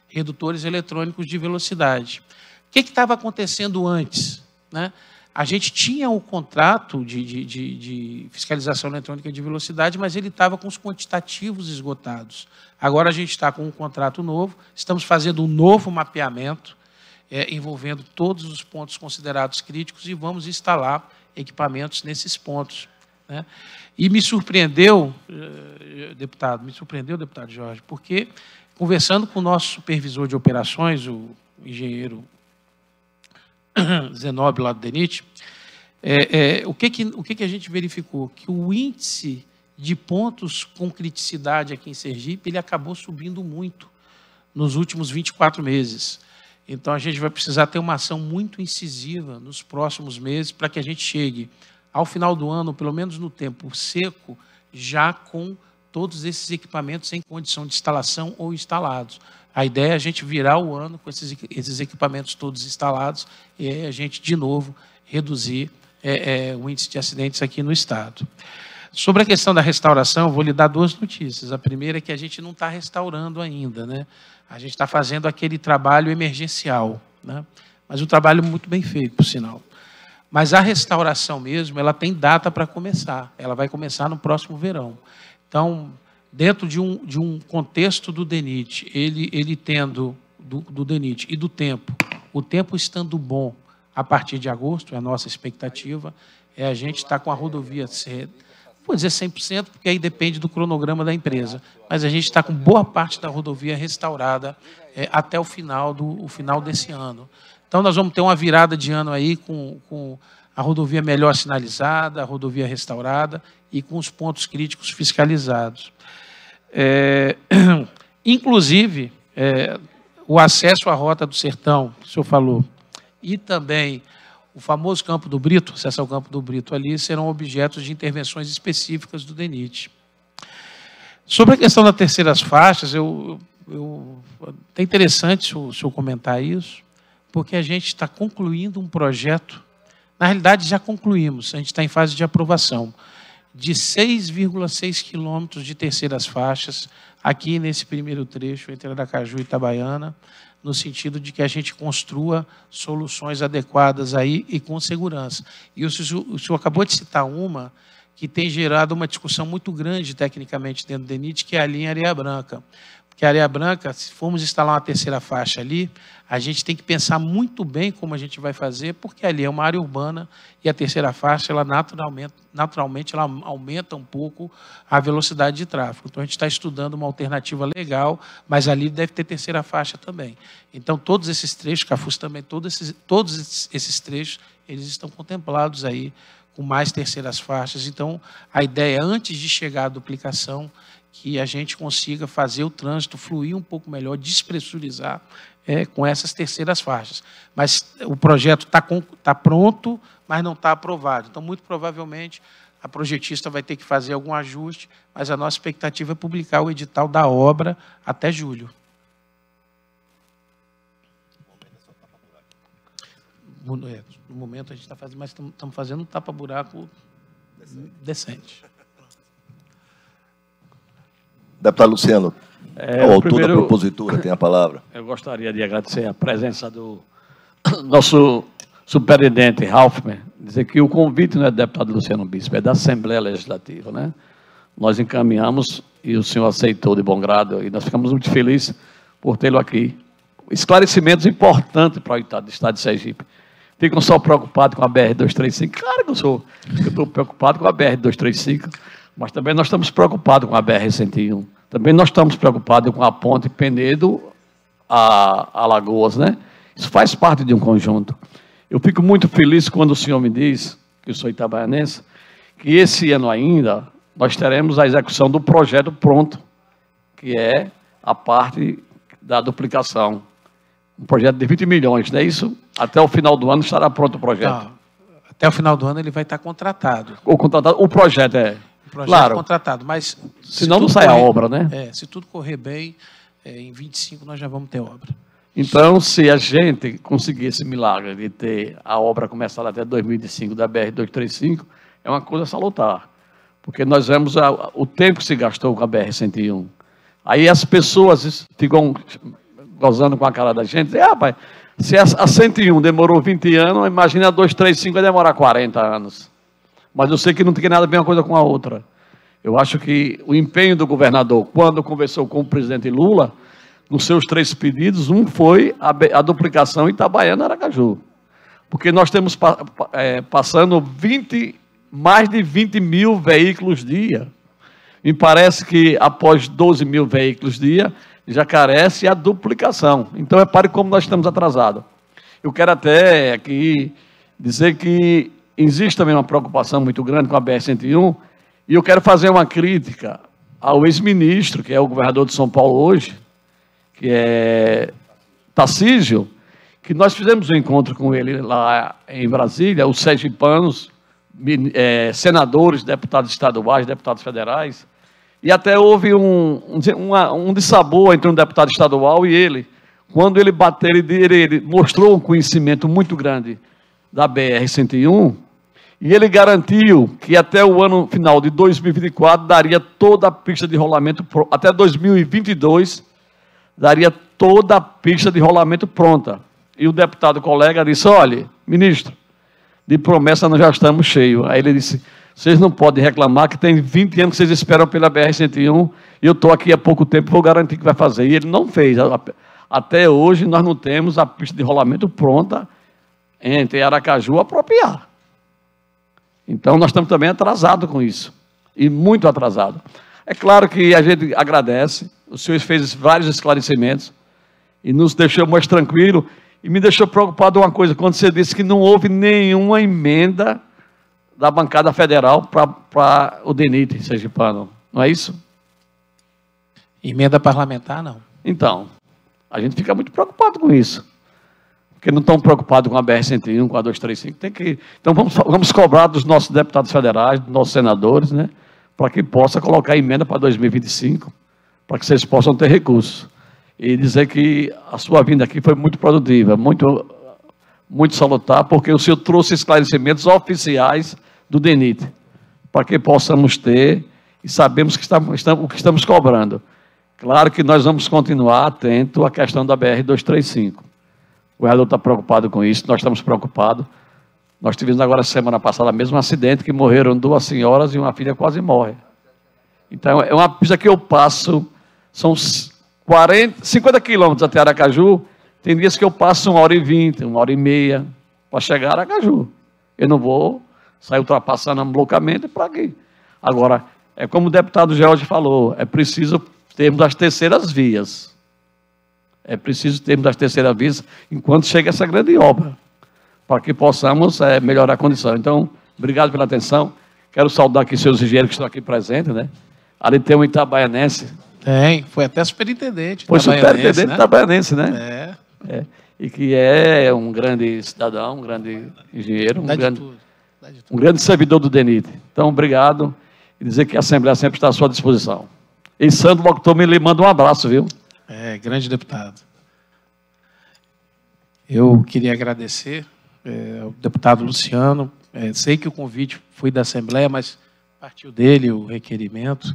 redutores eletrônicos de velocidade. O que estava acontecendo antes? Né? A gente tinha um contrato de, de, de, de fiscalização eletrônica de velocidade, mas ele estava com os quantitativos esgotados. Agora a gente está com um contrato novo, estamos fazendo um novo mapeamento é, envolvendo todos os pontos considerados críticos e vamos instalar equipamentos nesses pontos né? E me surpreendeu, eh, deputado, me surpreendeu, deputado Jorge, porque conversando com o nosso supervisor de operações, o engenheiro Zenobio lá do DENIT, é, é, o, que, que, o que, que a gente verificou? Que o índice de pontos com criticidade aqui em Sergipe, ele acabou subindo muito nos últimos 24 meses. Então, a gente vai precisar ter uma ação muito incisiva nos próximos meses para que a gente chegue ao final do ano, pelo menos no tempo seco, já com todos esses equipamentos em condição de instalação ou instalados. A ideia é a gente virar o ano com esses, esses equipamentos todos instalados e a gente, de novo, reduzir é, é, o índice de acidentes aqui no Estado. Sobre a questão da restauração, vou lhe dar duas notícias. A primeira é que a gente não está restaurando ainda, né? A gente está fazendo aquele trabalho emergencial, né? Mas um trabalho muito bem feito, por sinal. Mas a restauração mesmo, ela tem data para começar. Ela vai começar no próximo verão. Então, dentro de um, de um contexto do DENIT, ele, ele tendo, do, do DENIT e do tempo, o tempo estando bom a partir de agosto, é a nossa expectativa, é a gente estar tá com a rodovia, vou dizer 100%, porque aí depende do cronograma da empresa, mas a gente está com boa parte da rodovia restaurada é, até o final, do, o final desse ano. Então nós vamos ter uma virada de ano aí com, com a rodovia melhor sinalizada, a rodovia restaurada e com os pontos críticos fiscalizados. É, inclusive, é, o acesso à Rota do Sertão, que o senhor falou, e também o famoso Campo do Brito, acesso ao Campo do Brito ali, serão objetos de intervenções específicas do DENIT. Sobre a questão das terceiras faixas, eu, eu, é interessante o senhor comentar isso, porque a gente está concluindo um projeto. Na realidade, já concluímos, a gente está em fase de aprovação de 6,6 quilômetros de terceiras faixas, aqui nesse primeiro trecho entre Aracaju e Itabaiana, no sentido de que a gente construa soluções adequadas aí e com segurança. E o senhor, o senhor acabou de citar uma que tem gerado uma discussão muito grande tecnicamente dentro do DENIT, que é a linha Areia Branca que a areia branca, se formos instalar uma terceira faixa ali, a gente tem que pensar muito bem como a gente vai fazer, porque ali é uma área urbana e a terceira faixa, ela naturalmente, naturalmente ela aumenta um pouco a velocidade de tráfego. Então a gente está estudando uma alternativa legal, mas ali deve ter terceira faixa também. Então todos esses trechos, Cafus também, todos esses, todos esses trechos, eles estão contemplados aí com mais terceiras faixas. Então a ideia antes de chegar à duplicação que a gente consiga fazer o trânsito fluir um pouco melhor, despressurizar é, com essas terceiras faixas. Mas o projeto está tá pronto, mas não está aprovado. Então, muito provavelmente, a projetista vai ter que fazer algum ajuste, mas a nossa expectativa é publicar o edital da obra até julho. No momento é, a gente está fazendo, mas estamos fazendo um tapa-buraco decente. decente. Deputado Luciano, é, o autor primeiro, da propositura tem a palavra. Eu gostaria de agradecer a presença do nosso superintendente Ralfman, dizer que o convite não é do deputado Luciano Bispo, é da Assembleia Legislativa, né? Nós encaminhamos e o senhor aceitou de bom grado e nós ficamos muito felizes por tê-lo aqui. Esclarecimentos importantes para o Estado de Sergipe. Ficam só preocupados com a BR-235? Claro que eu sou. Eu estou preocupado com a BR-235 mas também nós estamos preocupados com a BR-101. Também nós estamos preocupados com a ponte Penedo a Alagoas, né? Isso faz parte de um conjunto. Eu fico muito feliz quando o senhor me diz, que eu sou itabaianense, que esse ano ainda nós teremos a execução do projeto pronto, que é a parte da duplicação. Um projeto de 20 milhões, não é isso? Até o final do ano estará pronto o projeto. Tá. Até o final do ano ele vai estar contratado. O contratado, o projeto é projeto claro. contratado. Mas se senão não sai correr, a obra, né? É, se tudo correr bem, é, em 25 nós já vamos ter obra. Então, se a gente conseguir esse milagre de ter a obra começada até 2005 da BR 235, é uma coisa salutar, porque nós vemos a, o tempo que se gastou com a BR 101. Aí as pessoas ficam gozando com a cara da gente, ah, rapaz, se a, a 101 demorou 20 anos, imagina a 235 vai demorar 40 anos mas eu sei que não tem nada a ver uma coisa com a outra. Eu acho que o empenho do governador, quando conversou com o presidente Lula, nos seus três pedidos, um foi a, a duplicação Itabaiana-Aracaju. Porque nós temos é, passando 20, mais de 20 mil veículos dia. Me parece que após 12 mil veículos dia, já carece a duplicação. Então, repare é como nós estamos atrasados. Eu quero até aqui dizer que existe também uma preocupação muito grande com a BR-101, e eu quero fazer uma crítica ao ex-ministro, que é o governador de São Paulo hoje, que é Tarcísio, que nós fizemos um encontro com ele lá em Brasília, os sergipanos, é, senadores, deputados estaduais, deputados federais, e até houve um, um, um dissabor entre um deputado estadual e ele. Quando ele bateu, ele, ele mostrou um conhecimento muito grande da BR-101, e ele garantiu que até o ano final de 2024 daria toda a pista de rolamento, até 2022 daria toda a pista de rolamento pronta. E o deputado colega disse: olhe, ministro, de promessa nós já estamos cheios. Aí ele disse: vocês não podem reclamar que tem 20 anos que vocês esperam pela BR-101 e eu estou aqui há pouco tempo, vou garantir que vai fazer. E ele não fez. Até hoje nós não temos a pista de rolamento pronta entre Aracaju apropriar. Então nós estamos também atrasados com isso, e muito atrasado. É claro que a gente agradece, o Senhor fez vários esclarecimentos e nos deixou mais tranquilo e me deixou preocupado uma coisa, quando você disse que não houve nenhuma emenda da bancada federal para o DENIT sergipano, não é isso? Emenda parlamentar, não. Então, a gente fica muito preocupado com isso. Porque não estão preocupados com a BR-101, com a 235. Tem que, então vamos, vamos cobrar dos nossos deputados federais, dos nossos senadores, né? Para que possa colocar emenda para 2025, para que vocês possam ter recursos. E dizer que a sua vinda aqui foi muito produtiva, muito, muito salutar, porque o senhor trouxe esclarecimentos oficiais do DENIT, para que possamos ter e sabemos que está, está, o que estamos cobrando. Claro que nós vamos continuar atento à questão da BR-235. O governador está preocupado com isso, nós estamos preocupados. Nós tivemos agora, semana passada, o mesmo acidente que morreram duas senhoras e uma filha quase morre. Então, é uma pista que eu passo, são 40, 50 quilômetros até Aracaju, tem dias que eu passo uma hora e vinte, uma hora e meia, para chegar a Aracaju. Eu não vou sair ultrapassando um bloqueamento para aqui. Agora, é como o deputado George falou, é preciso termos as terceiras vias. É preciso termos as terceiras vias enquanto chega essa grande obra, para que possamos é, melhorar a condição. Então, obrigado pela atenção. Quero saudar aqui seus engenheiros que estão aqui presentes, né? Ali tem um itabaianense. Tem, foi até superintendente. Foi superintendente né? itabaianense, né? É. é. E que é um grande cidadão, um grande engenheiro, um, grande, um grande servidor do DENIT. Então, obrigado. E dizer que a Assembleia sempre está à sua disposição. E Sandro Locutor me lhe manda um abraço, viu? É, grande deputado. Eu queria agradecer é, ao deputado Luciano. É, sei que o convite foi da Assembleia, mas partiu dele o requerimento.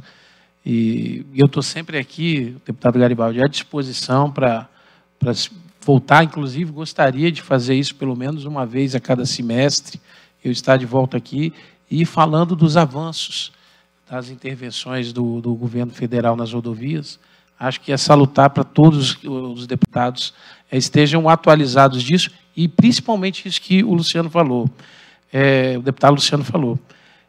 E, e eu estou sempre aqui, deputado Garibaldi, à disposição para voltar. Inclusive, gostaria de fazer isso pelo menos uma vez a cada semestre, eu estar de volta aqui e falando dos avanços das intervenções do, do governo federal nas rodovias acho que é salutar para todos os deputados é, estejam atualizados disso e principalmente isso que o Luciano falou, é, o deputado Luciano falou,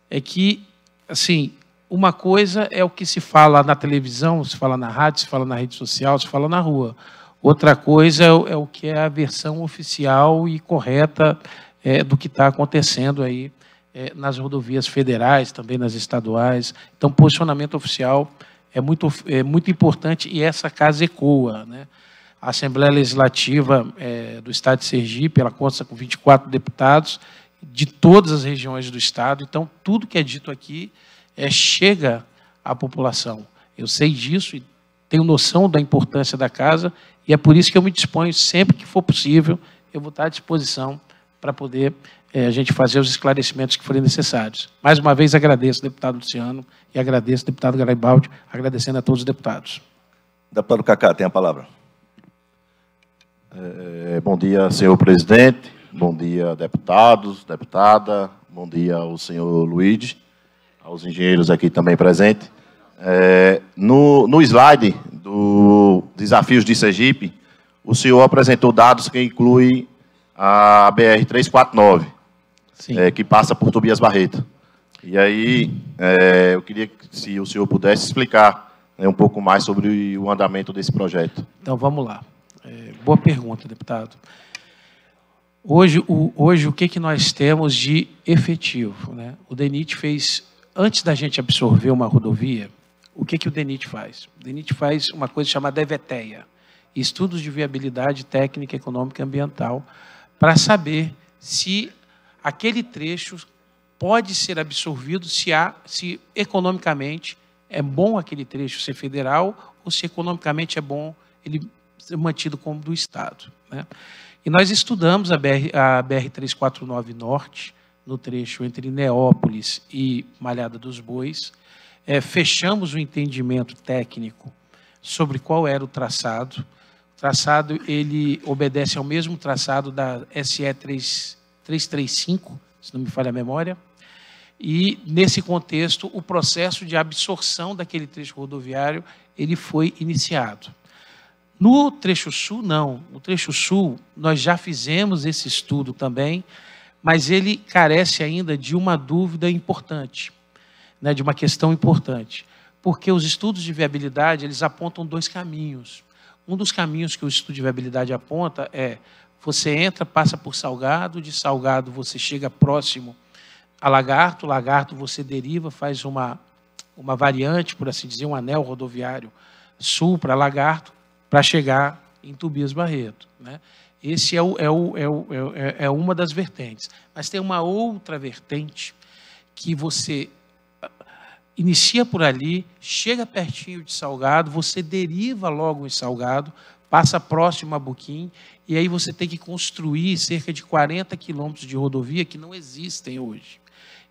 é que assim uma coisa é o que se fala na televisão, se fala na rádio, se fala na rede social, se fala na rua. Outra coisa é, é o que é a versão oficial e correta é, do que está acontecendo aí é, nas rodovias federais, também nas estaduais. Então, posicionamento oficial é muito, é muito importante e essa casa ecoa. Né? A Assembleia Legislativa é, do Estado de Sergipe, ela consta com 24 deputados de todas as regiões do Estado, então tudo que é dito aqui é, chega à população. Eu sei disso e tenho noção da importância da casa e é por isso que eu me disponho, sempre que for possível, eu vou estar à disposição para poder é, a gente fazer os esclarecimentos que forem necessários. Mais uma vez agradeço, deputado Luciano, e agradeço, deputado Garibaldi, agradecendo a todos os deputados. Deputado Cacá, tem a palavra. É, bom dia, senhor presidente, bom dia, deputados, deputada, bom dia ao senhor Luiz, aos engenheiros aqui também presentes. É, no, no slide do Desafios de Sergipe, o senhor apresentou dados que incluem a BR-349 é, que passa por Tobias Barreto. E aí, é, eu queria que se o senhor pudesse explicar né, um pouco mais sobre o andamento desse projeto. Então, vamos lá. É, boa pergunta, deputado. Hoje o, hoje, o que, que nós temos de efetivo? Né? O DENIT fez, antes da gente absorver uma rodovia, o que, que o DENIT faz? O DENIT faz uma coisa chamada EVETEA, Estudos de Viabilidade Técnica, Econômica e Ambiental, para saber se aquele trecho pode ser absorvido se, há, se economicamente é bom aquele trecho ser federal ou se economicamente é bom ele ser mantido como do Estado. Né? E nós estudamos a, BR, a BR-349 Norte, no trecho entre Neópolis e Malhada dos Bois, é, fechamos o entendimento técnico sobre qual era o traçado. O traçado ele obedece ao mesmo traçado da SE 3 335, se não me falha a memória. E, nesse contexto, o processo de absorção daquele trecho rodoviário ele foi iniciado. No trecho sul, não. No trecho sul, nós já fizemos esse estudo também, mas ele carece ainda de uma dúvida importante, né, de uma questão importante, porque os estudos de viabilidade eles apontam dois caminhos. Um dos caminhos que o estudo de viabilidade aponta é você entra, passa por salgado, de salgado você chega próximo a lagarto, lagarto você deriva, faz uma, uma variante, por assim dizer, um anel rodoviário sul para lagarto, para chegar em Tobias Barreto. Né? Esse é, o, é, o, é, o, é, é, é uma das vertentes. Mas tem uma outra vertente que você ah, inicia por ali, chega pertinho de Salgado, você deriva logo em Salgado, passa próximo a Buquim e aí você tem que construir cerca de 40 quilômetros de rodovia que não existem hoje.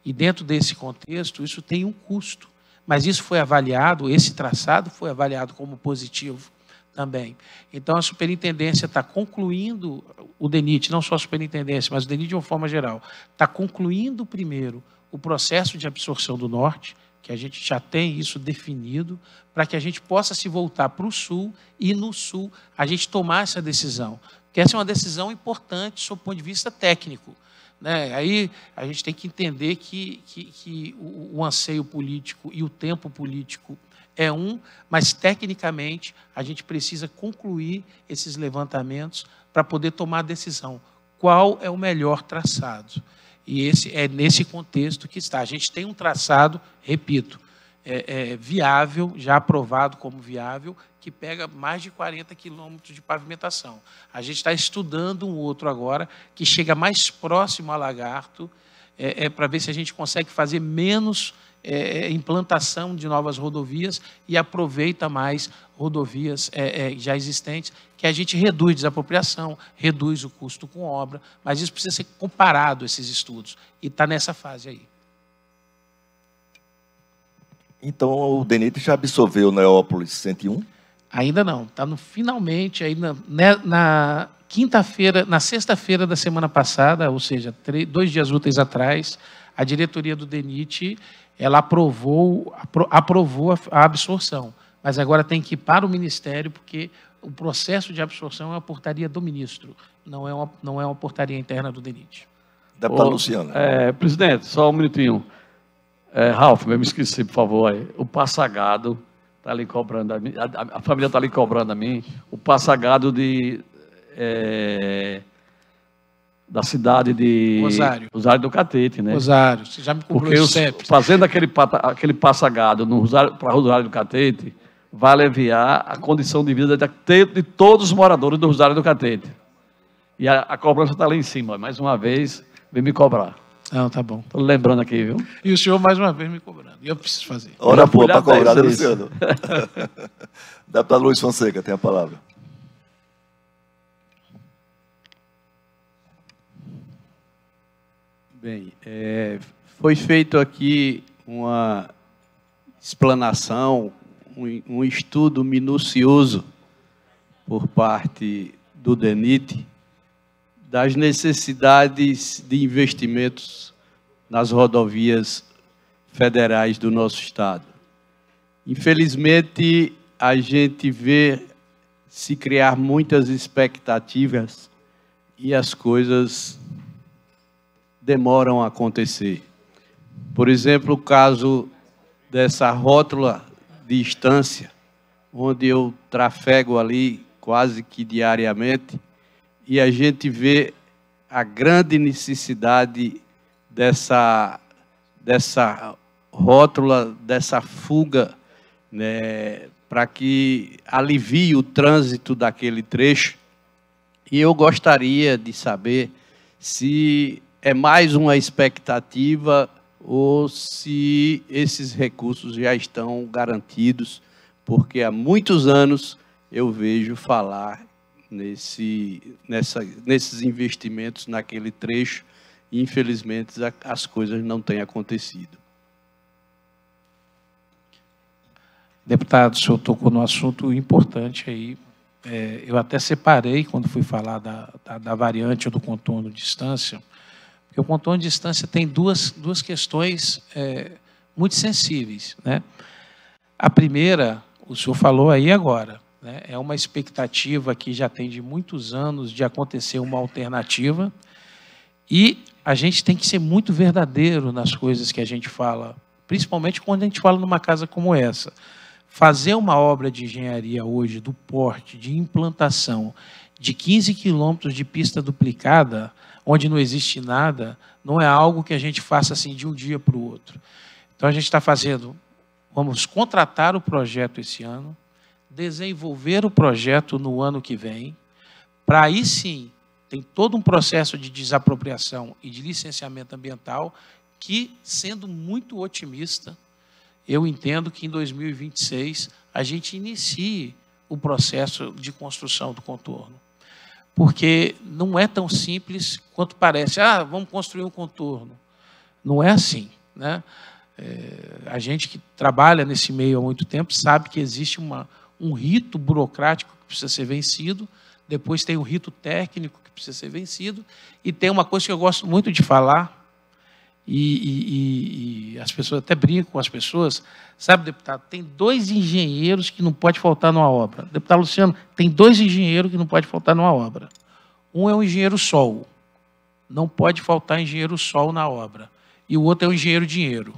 E dentro desse contexto, isso tem um custo. Mas isso foi avaliado, esse traçado foi avaliado como positivo também. Então a superintendência está concluindo o DENIT, não só a superintendência, mas o DENIT de uma forma geral, está concluindo primeiro o processo de absorção do norte, que a gente já tem isso definido, para que a gente possa se voltar para o sul e no sul a gente tomar essa decisão que essa é uma decisão importante sob o ponto de vista técnico. Né? Aí a gente tem que entender que, que, que o, o anseio político e o tempo político é um, mas tecnicamente a gente precisa concluir esses levantamentos para poder tomar a decisão. Qual é o melhor traçado? E esse é nesse contexto que está. A gente tem um traçado, repito, é, é, viável, já aprovado como viável, que pega mais de 40 quilômetros de pavimentação. A gente está estudando um outro agora, que chega mais próximo a Lagarto, é, é para ver se a gente consegue fazer menos é, é implantação de novas rodovias e aproveita mais rodovias é, é, já existentes, que a gente reduz desapropriação, reduz o custo com obra, mas isso precisa ser comparado, esses estudos, e está nessa fase aí. Então, o DENIT já absorveu Neópolis 101? Ainda não. Está no finalmente, aí na, né, na quinta-feira, na sexta-feira da semana passada, ou seja, três, dois dias úteis atrás, a diretoria do DENIT ela aprovou, apro, aprovou a, a absorção. Mas agora tem que ir para o Ministério, porque o processo de absorção é uma portaria do ministro, não é uma, não é uma portaria interna do DENIT. Deputado Luciana. É, presidente, só um minutinho. É, Ralf, me esqueci, por favor. Aí. O passagado está ali cobrando a mim, a, a família está ali cobrando a mim, o passagado de, é, da cidade de... Rosário. do Catete, né? Rosário, você já me cobrou Porque fazendo aquele, aquele passagado para Rosário do Catete, vai aliviar a condição de vida de, de todos os moradores do Rosário do Catete. E a, a cobrança está lá em cima, mais uma vez, vem me cobrar. Não, tá bom. Estou lembrando aqui, viu? E o senhor mais uma vez me cobrando. E eu preciso fazer. Ora pô, para cobrar, né, Luciano? Deputado Luiz Fonseca, tem a palavra. Bem, é, foi feito aqui uma explanação, um, um estudo minucioso por parte do DENIT das necessidades de investimentos nas rodovias federais do nosso estado. Infelizmente, a gente vê se criar muitas expectativas e as coisas demoram a acontecer. Por exemplo, o caso dessa rótula de estância, onde eu trafego ali quase que diariamente, e a gente vê a grande necessidade dessa, dessa rótula, dessa fuga, né, para que alivie o trânsito daquele trecho. E eu gostaria de saber se é mais uma expectativa ou se esses recursos já estão garantidos, porque há muitos anos eu vejo falar nesse, nessa, nesses investimentos naquele trecho. Infelizmente, as coisas não têm acontecido. Deputado, o senhor tocou num assunto importante aí. É, eu até separei quando fui falar da, da, da variante do contorno de distância, porque o contorno de distância tem duas, duas questões é, muito sensíveis. Né? A primeira, o senhor falou aí agora, né? É uma expectativa que já tem de muitos anos de acontecer uma alternativa. E a gente tem que ser muito verdadeiro nas coisas que a gente fala, principalmente quando a gente fala numa casa como essa. Fazer uma obra de engenharia hoje, do porte, de implantação, de 15 quilômetros de pista duplicada, onde não existe nada, não é algo que a gente faça assim de um dia para o outro. Então a gente está fazendo, vamos contratar o projeto esse ano, desenvolver o projeto no ano que vem, para aí sim tem todo um processo de desapropriação e de licenciamento ambiental que, sendo muito otimista, eu entendo que em 2026 a gente inicie o processo de construção do contorno. Porque não é tão simples quanto parece. Ah, vamos construir um contorno. Não é assim. Né? É, a gente que trabalha nesse meio há muito tempo sabe que existe uma, um rito burocrático que precisa ser vencido, depois tem o um rito técnico que precisa ser vencido, e tem uma coisa que eu gosto muito de falar, e, e, e, as pessoas até brincam com as pessoas, sabe, deputado, tem dois engenheiros que não pode faltar numa obra. Deputado Luciano, tem dois engenheiros que não pode faltar numa obra. Um é o um engenheiro sol, não pode faltar engenheiro sol na obra. E o outro é o um engenheiro dinheiro.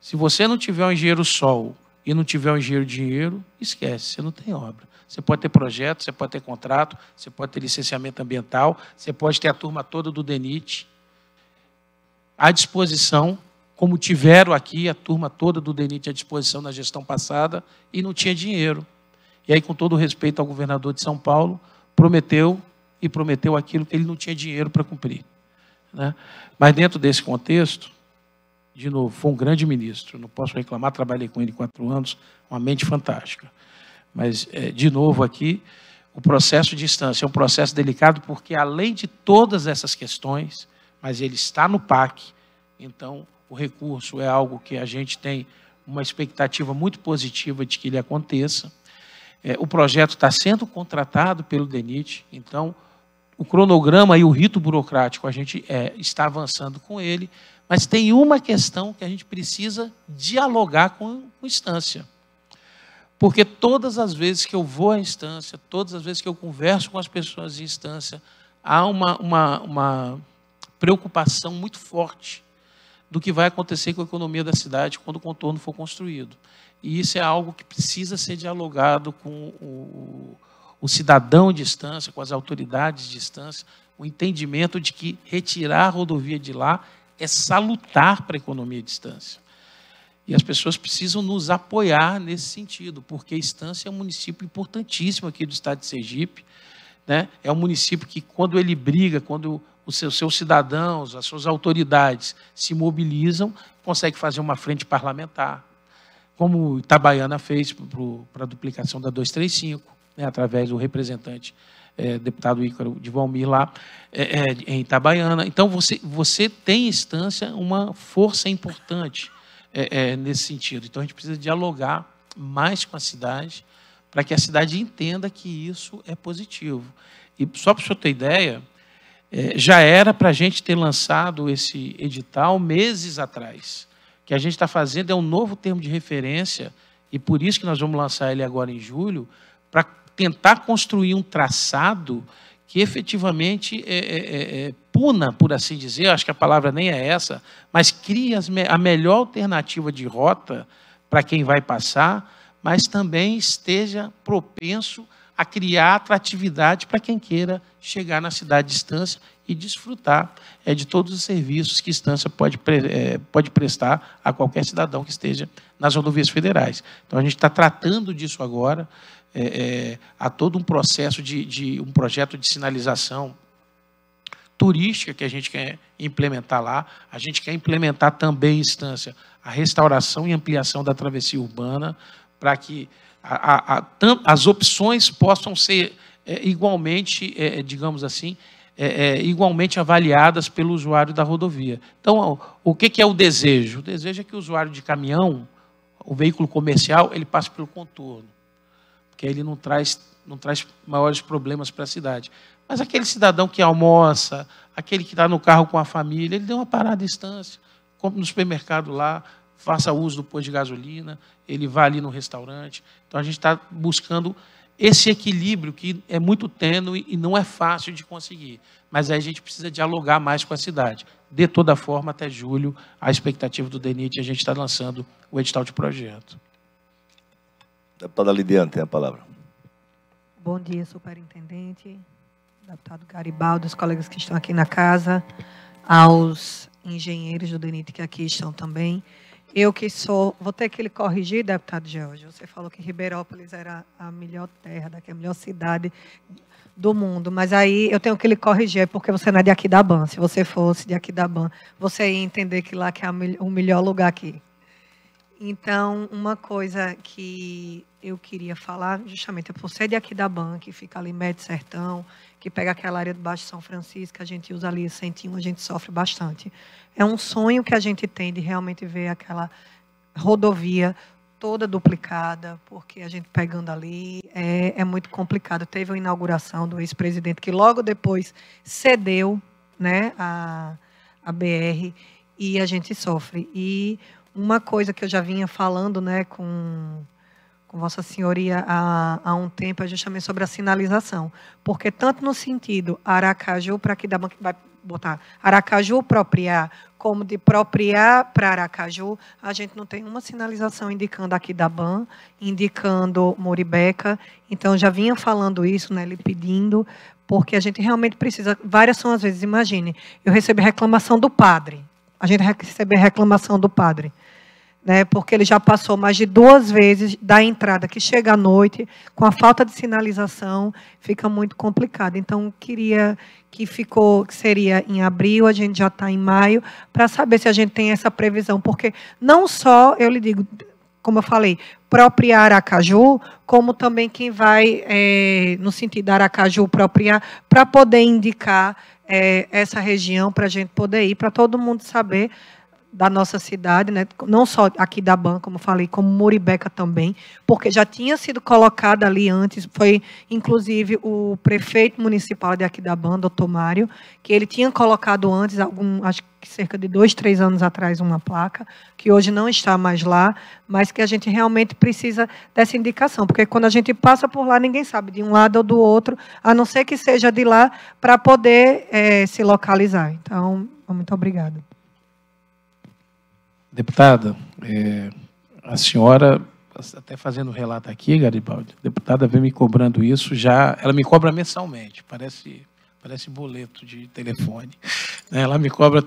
Se você não tiver um engenheiro sol e não tiver um engenheiro de dinheiro, esquece, você não tem obra. Você pode ter projeto, você pode ter contrato, você pode ter licenciamento ambiental, você pode ter a turma toda do DENIT à disposição, como tiveram aqui a turma toda do DENIT à disposição na gestão passada e não tinha dinheiro. E aí, com todo respeito ao governador de São Paulo, prometeu e prometeu aquilo que ele não tinha dinheiro para cumprir. Né? Mas dentro desse contexto, de novo, foi um grande ministro, não posso reclamar, trabalhei com ele quatro anos, uma mente fantástica. Mas, é, de novo, aqui, o processo de instância é um processo delicado porque, além de todas essas questões, mas ele está no PAC, então o recurso é algo que a gente tem uma expectativa muito positiva de que ele aconteça. É, o projeto está sendo contratado pelo DENIT, então o cronograma e o rito burocrático a gente é, está avançando com ele, mas tem uma questão que a gente precisa dialogar com, a instância. Porque todas as vezes que eu vou à instância, todas as vezes que eu converso com as pessoas de instância, há uma, uma, uma preocupação muito forte do que vai acontecer com a economia da cidade quando o contorno for construído. E isso é algo que precisa ser dialogado com o, o cidadão de instância, com as autoridades de instância, o entendimento de que retirar a rodovia de lá é salutar para a economia à distância. E as pessoas precisam nos apoiar nesse sentido, porque Estância é um município importantíssimo aqui do estado de Sergipe. Né? É um município que, quando ele briga, quando os seus, seus cidadãos, as suas autoridades se mobilizam, consegue fazer uma frente parlamentar, como Itabaiana fez para a duplicação da 235, né? através do representante é, deputado Ícaro de Valmir lá, é, é, em Itabaiana. Então, você, você tem instância, uma força importante é, é, nesse sentido. Então, a gente precisa dialogar mais com a cidade para que a cidade entenda que isso é positivo. E só para o senhor ter ideia, é, já era para a gente ter lançado esse edital meses atrás. O que a gente está fazendo é um novo termo de referência, e por isso que nós vamos lançar ele agora em julho, para tentar construir um traçado que efetivamente é, é, é, é puna, por assim dizer, acho que a palavra nem é essa, mas cria a melhor alternativa de rota para quem vai passar, mas também esteja propenso a criar atratividade para quem queira chegar na cidade de Estância e desfrutar é, de todos os serviços que Estância pode, pre, é, pode prestar a qualquer cidadão que esteja nas rodovias federais. Então, a gente está tratando disso agora, é, é, há todo um processo de, de, um projeto de sinalização turística que a gente quer implementar lá. A gente quer implementar também em instância a restauração e ampliação da travessia urbana para que a, a, a, as opções possam ser é, igualmente, é, é, digamos assim, é, igualmente avaliadas pelo usuário da rodovia. Então, o, o que, que é o desejo? O desejo é que o usuário de caminhão, o veículo comercial, ele passe pelo contorno que ele não traz, não traz maiores problemas para a cidade. Mas aquele cidadão que almoça, aquele que está no carro com a família, ele deu uma parada à distância, compra no supermercado lá, faça uso do posto de gasolina, ele vai ali no restaurante. Então a gente está buscando esse equilíbrio que é muito tênue e não é fácil de conseguir. Mas aí a gente precisa dialogar mais com a cidade. De toda forma, até julho, a expectativa do DENIT, a gente está lançando o edital de projeto. Deputada é Lidiane tem a palavra. Bom dia, superintendente, deputado Garibaldo, os colegas que estão aqui na casa, aos engenheiros do DENIT que aqui estão também. Eu que sou, vou ter que lhe corrigir, deputado George, você falou que Ribeirópolis era a melhor terra, daqui a melhor cidade do mundo, mas aí eu tenho que lhe corrigir, é porque você não é de Aquidaban. Se você fosse de Aquidaban, você ia entender que lá que é o melhor lugar aqui. Então, uma coisa que eu queria falar justamente por ser de aqui da banca, que fica ali Médio Sertão, que pega aquela área do Baixo São Francisco, a gente usa ali 101, a gente sofre bastante. É um sonho que a gente tem de realmente ver aquela rodovia toda duplicada, porque a gente pegando ali é, é muito complicado. Teve a inauguração do ex-presidente que logo depois cedeu né, a, a BR e a gente sofre. E uma coisa que eu já vinha falando né, com com Vossa Senhoria há, há um tempo a gente justamente sobre a sinalização, porque tanto no sentido Aracaju para que da banca vai botar Aracaju propriar, como de propriar para Aracaju, a gente não tem uma sinalização indicando aqui da Ban, indicando Moribeca. Então já vinha falando isso, né, lhe pedindo, porque a gente realmente precisa. Várias são as vezes, imagine, eu recebi reclamação do padre. A gente recebe reclamação do padre né, porque ele já passou mais de duas vezes da entrada que chega à noite, com a falta de sinalização, fica muito complicado. Então, queria que ficou, que seria em abril, a gente já está em maio, para saber se a gente tem essa previsão, porque não só, eu lhe digo, como eu falei, propriar Aracaju, como também quem vai, é, no sentido de Aracaju, propriar, para poder indicar é, essa região, para a gente poder ir, para todo mundo saber da nossa cidade, né? não só aqui da Ban, como falei, como Muribeca também, porque já tinha sido colocada ali antes, foi inclusive o prefeito municipal de aqui da Ban, doutor Mário, que ele tinha colocado antes, algum, acho que cerca de dois, três anos atrás, uma placa, que hoje não está mais lá, mas que a gente realmente precisa dessa indicação, porque quando a gente passa por lá, ninguém sabe de um lado ou do outro, a não ser que seja de lá, para poder é, se localizar. Então, muito obrigada. Deputada, é, a senhora, até fazendo relato aqui, Garibaldi, a deputada vem me cobrando isso já, ela me cobra mensalmente, parece parece boleto de telefone. Né? Ela me cobra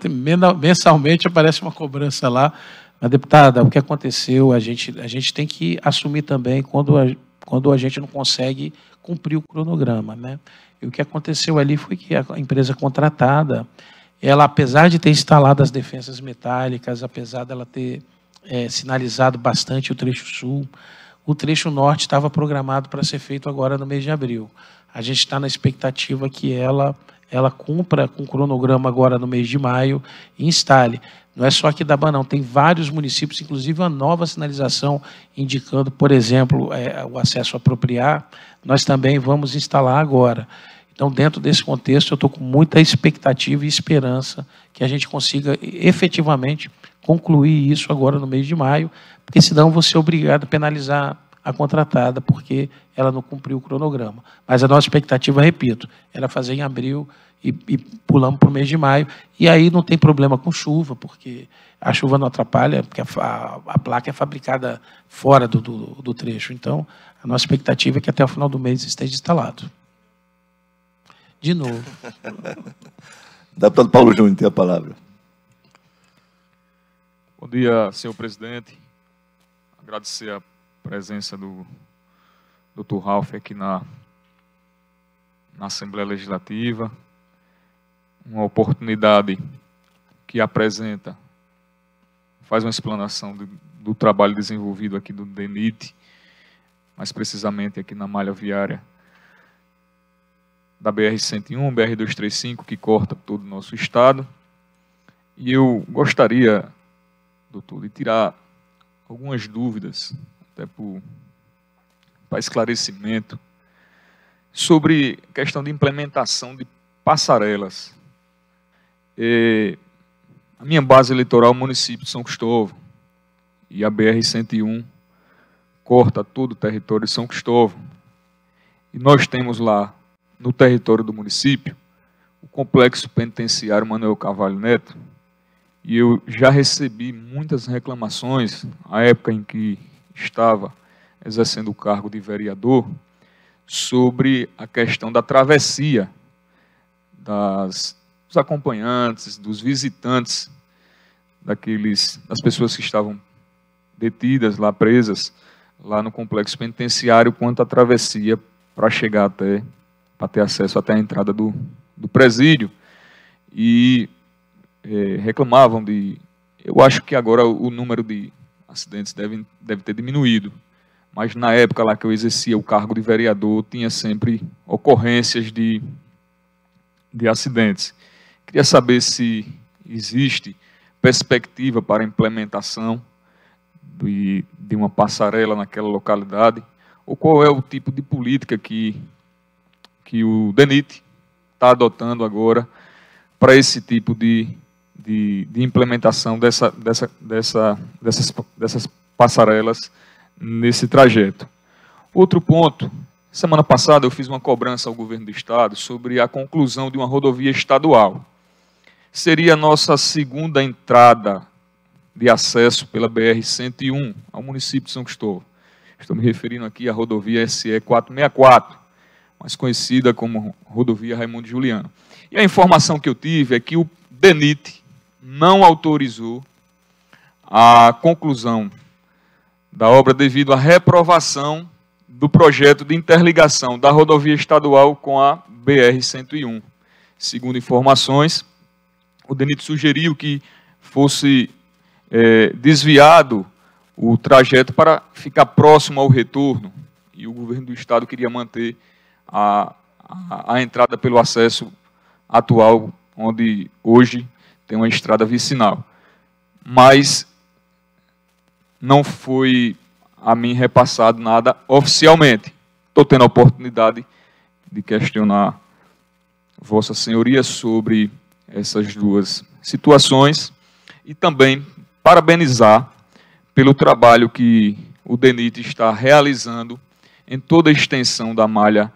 mensalmente, aparece uma cobrança lá. Mas, deputada, o que aconteceu? A gente, a gente tem que assumir também quando a, quando a gente não consegue cumprir o cronograma. Né? E o que aconteceu ali foi que a empresa contratada ela, apesar de ter instalado as defensas metálicas, apesar dela ter é, sinalizado bastante o trecho sul, o trecho norte estava programado para ser feito agora no mês de abril. A gente está na expectativa que ela ela cumpra com o cronograma agora no mês de maio e instale. Não é só aqui da não, tem vários municípios, inclusive uma nova sinalização indicando, por exemplo, é, o acesso apropriar. Nós também vamos instalar agora. Então, dentro desse contexto, eu estou com muita expectativa e esperança que a gente consiga efetivamente concluir isso agora no mês de maio, porque senão você é obrigado a penalizar a contratada, porque ela não cumpriu o cronograma. Mas a nossa expectativa, repito, era fazer em abril e, e pulamos para o mês de maio. E aí não tem problema com chuva, porque a chuva não atrapalha, porque a, a, a placa é fabricada fora do, do, do trecho. Então, a nossa expectativa é que até o final do mês esteja instalado de novo. Deputado Paulo Júnior tem a palavra. Bom dia, senhor presidente. Agradecer a presença do doutor Ralf aqui na, na Assembleia Legislativa. Uma oportunidade que apresenta, faz uma explanação do trabalho desenvolvido aqui do DENIT, mais precisamente aqui na malha viária da BR-101, BR-235, que corta todo o nosso estado. E eu gostaria, doutor, de tirar algumas dúvidas, até para esclarecimento, sobre questão de implementação de passarelas. E a minha base eleitoral é o município de São Cristóvão, e a BR-101 corta todo o território de São Cristóvão. E nós temos lá no território do município, o Complexo Penitenciário Manuel Carvalho Neto, e eu já recebi muitas reclamações, à época em que estava exercendo o cargo de vereador, sobre a questão da travessia das, dos acompanhantes, dos visitantes, daqueles, das pessoas que estavam detidas lá, presas, lá no complexo penitenciário, quanto à travessia para chegar até para ter acesso até a entrada do, do presídio. E é, reclamavam de. Eu acho que agora o número de acidentes deve, deve ter diminuído, mas na época lá que eu exercia o cargo de vereador, tinha sempre ocorrências de, de acidentes. Queria saber se existe perspectiva para implementação de, de uma passarela naquela localidade, ou qual é o tipo de política que que o DENIT está adotando agora para esse tipo de, de, de implementação dessa, dessa, dessa, dessas, dessas passarelas nesse trajeto. Outro ponto, semana passada eu fiz uma cobrança ao governo do estado sobre a conclusão de uma rodovia estadual. Seria a nossa segunda entrada de acesso pela BR-101 ao município de São Cristóvão. Estou me referindo aqui à rodovia SE 464, mais conhecida como rodovia Raimundo Juliano. E a informação que eu tive é que o DENIT não autorizou a conclusão da obra devido à reprovação do projeto de interligação da rodovia estadual com a BR-101. Segundo informações, o DENIT sugeriu que fosse é, desviado o trajeto para ficar próximo ao retorno, e o governo do estado queria manter a, a, entrada pelo acesso atual, onde hoje tem uma estrada vicinal. Mas não foi a mim repassado nada oficialmente. Estou tendo a oportunidade de questionar Vossa Senhoria sobre essas duas situações e também parabenizar pelo trabalho que o DENIT está realizando em toda a extensão da malha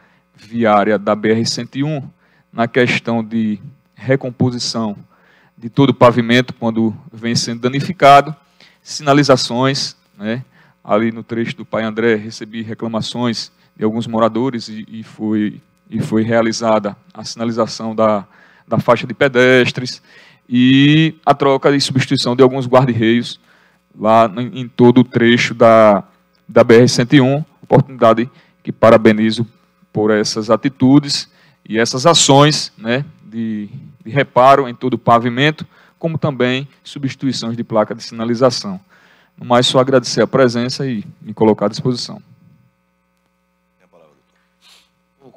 viária da BR-101, na questão de recomposição de todo o pavimento quando vem sendo danificado, sinalizações, né? ali no trecho do Pai André recebi reclamações de alguns moradores e, e foi, e foi realizada a sinalização da, da faixa de pedestres e a troca e substituição de alguns guarda-reios lá em, em todo o trecho da, da BR-101, oportunidade que parabenizo por essas atitudes e essas ações né, de, de reparo em todo o pavimento, como também substituições de placa de sinalização. Mas só agradecer a presença e me colocar à disposição.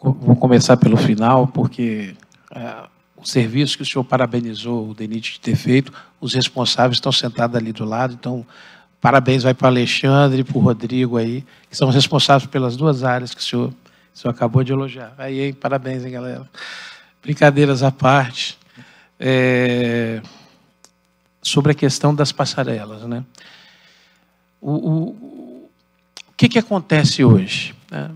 Vou começar pelo final, porque é, o serviço que o senhor parabenizou o DENIT de ter feito, os responsáveis estão sentados ali do lado, então parabéns vai para o Alexandre, para o Rodrigo aí, que são responsáveis pelas duas áreas que o senhor só acabou de elogiar. Aí, parabéns, hein, galera. Brincadeiras à parte. É... Sobre a questão das passarelas, né? O, o, o que, que acontece hoje? Né?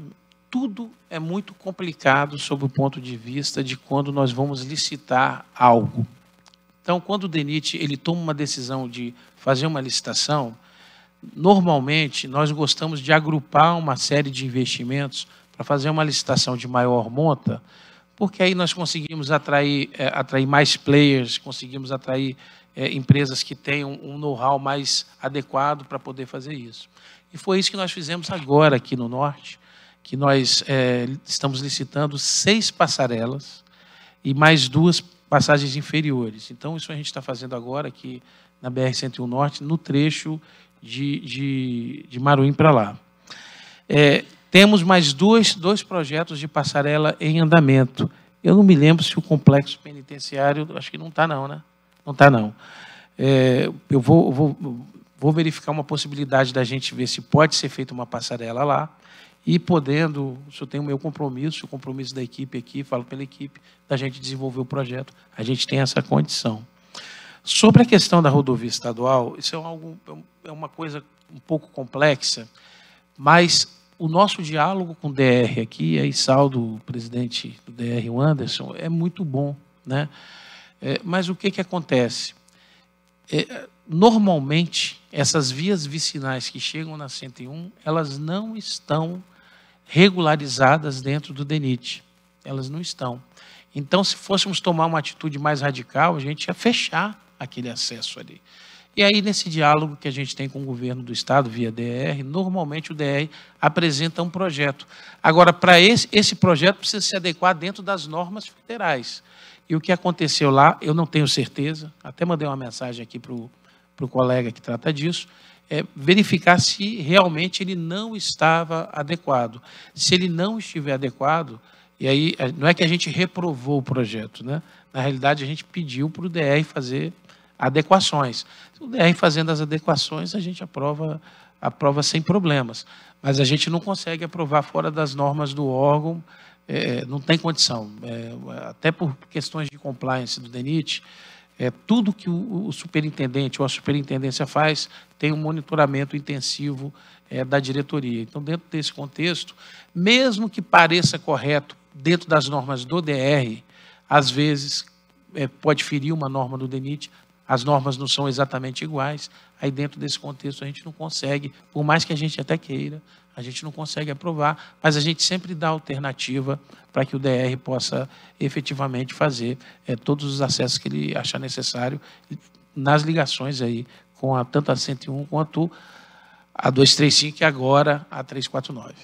Tudo é muito complicado sob o ponto de vista de quando nós vamos licitar algo. Então, quando o DENIT ele toma uma decisão de fazer uma licitação, normalmente nós gostamos de agrupar uma série de investimentos para fazer uma licitação de maior monta, porque aí nós conseguimos atrair, é, atrair mais players, conseguimos atrair é, empresas que tenham um know-how mais adequado para poder fazer isso. E foi isso que nós fizemos agora aqui no Norte, que nós é, estamos licitando seis passarelas e mais duas passagens inferiores. Então, isso a gente está fazendo agora aqui na BR-101 Norte, no trecho de, de, de Maruim para lá. É, temos mais dois, dois projetos de passarela em andamento. Eu não me lembro se o complexo penitenciário, acho que não está não, né? Não está não. É, eu vou, vou, vou verificar uma possibilidade da gente ver se pode ser feita uma passarela lá e podendo, se eu tenho o meu compromisso, o compromisso da equipe aqui, falo pela equipe, da gente desenvolver o projeto, a gente tem essa condição. Sobre a questão da rodovia estadual, isso é, algo, é, é uma coisa um pouco complexa, mas o nosso diálogo com o DR aqui, aí saldo o presidente do DR, o Anderson, é muito bom. Né? É, mas o que, que acontece? É, normalmente, essas vias vicinais que chegam na 101, elas não estão regularizadas dentro do DENIT. Elas não estão. Então, se fôssemos tomar uma atitude mais radical, a gente ia fechar aquele acesso ali. E aí, nesse diálogo que a gente tem com o governo do Estado, via DR, normalmente o DR apresenta um projeto. Agora, para esse, esse projeto precisa se adequar dentro das normas federais. E o que aconteceu lá, eu não tenho certeza, até mandei uma mensagem aqui para o colega que trata disso, é verificar se realmente ele não estava adequado. Se ele não estiver adequado, e aí é, não é que a gente reprovou o projeto, né? Na realidade, a gente pediu para o DR fazer adequações. Se DR fazendo as adequações, a gente aprova, aprova sem problemas. Mas a gente não consegue aprovar fora das normas do órgão, é, não tem condição. É, até por questões de compliance do DENIT, é, tudo que o, o, superintendente ou a superintendência faz tem um monitoramento intensivo é, da diretoria. Então, dentro desse contexto, mesmo que pareça correto dentro das normas do DR, às vezes é, pode ferir uma norma do DENIT, as normas não são exatamente iguais. Aí, dentro desse contexto, a gente não consegue, por mais que a gente até queira, a gente não consegue aprovar, mas a gente sempre dá alternativa para que o DR possa efetivamente fazer é, todos os acessos que ele achar necessário nas ligações aí, com a, tanto a 101 quanto a 235 e agora a 349.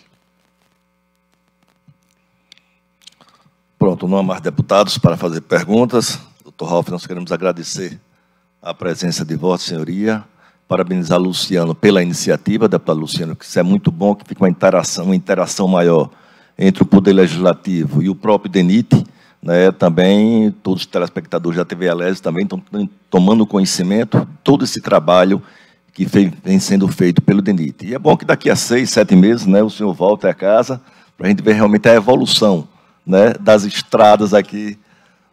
Pronto, não há mais deputados para fazer perguntas. Doutor Ralf, nós queremos agradecer a presença de Vossa Senhoria, parabenizar Luciano pela iniciativa, deputado Luciano, que isso é muito bom, que fica uma interação, uma interação maior entre o Poder Legislativo e o próprio DENIT, né, também todos os telespectadores da TV Alés também estão tomando conhecimento de todo esse trabalho que vem sendo feito pelo DENIT. E é bom que daqui a seis, sete meses, né, o senhor volta à casa para a gente ver realmente a evolução né, das estradas aqui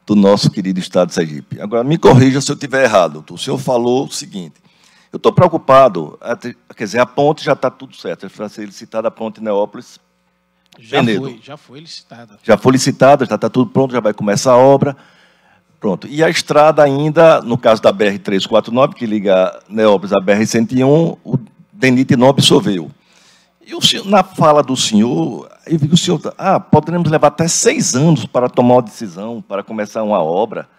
do nosso querido Estado de Sergipe. Agora, me corrija se eu estiver errado, O senhor falou o seguinte, eu estou preocupado, quer dizer, a ponte já está tudo certo, vai ser licitada a ponte Neópolis, já Penedo. foi, já foi licitada. Já foi licitada, já está tudo pronto, já vai começar a obra. Pronto. E a estrada ainda, no caso da BR-349, que liga Neópolis à BR-101, o DENIT não absorveu. E o senhor, na fala do senhor, eu vi que o senhor, ah, poderemos levar até seis anos para tomar uma decisão, para começar uma obra.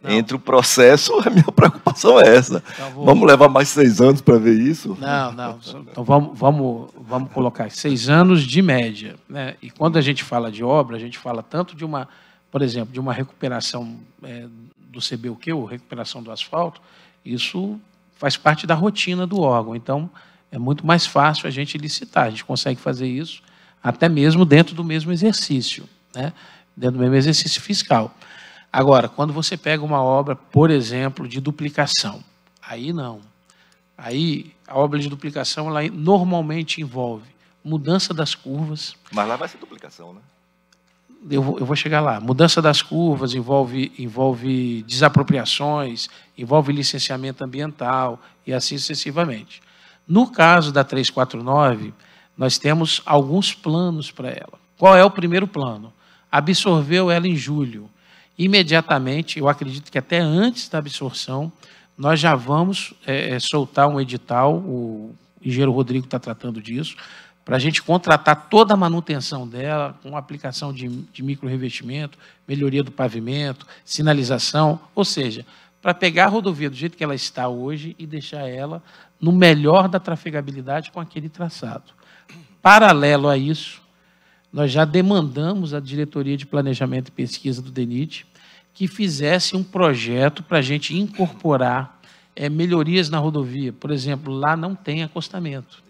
Não. Entre o processo, a minha preocupação é essa. Então, vou... Vamos levar mais seis anos para ver isso? Não, não. Então vamos, vamos, vamos colocar seis anos de média. Né? E quando a gente fala de obra, a gente fala tanto de uma, por exemplo, de uma recuperação é, do CBUQ, ou recuperação do asfalto, isso faz parte da rotina do órgão. Então, é muito mais fácil a gente licitar. A gente consegue fazer isso até mesmo dentro do mesmo exercício, né? dentro do mesmo exercício fiscal. Agora, quando você pega uma obra, por exemplo, de duplicação, aí não. Aí a obra de duplicação ela normalmente envolve mudança das curvas. Mas lá vai ser duplicação, né? Eu vou, eu vou, chegar lá. Mudança das curvas envolve, envolve desapropriações, envolve licenciamento ambiental e assim sucessivamente. No caso da 349, nós temos alguns planos para ela. Qual é o primeiro plano? Absorveu ela em julho. Imediatamente, eu acredito que até antes da absorção, nós já vamos é, é soltar um edital, o engenheiro Rodrigo está tratando disso, para a gente contratar toda a manutenção dela, com aplicação de, de micro revestimento, melhoria do pavimento, sinalização, ou seja, para pegar a rodovia do jeito que ela está hoje e deixar ela no melhor da trafegabilidade com aquele traçado. Paralelo a isso, nós já demandamos à Diretoria de Planejamento e Pesquisa do DENIT que fizesse um projeto para a gente incorporar é, melhorias na rodovia. Por exemplo, lá não tem acostamento.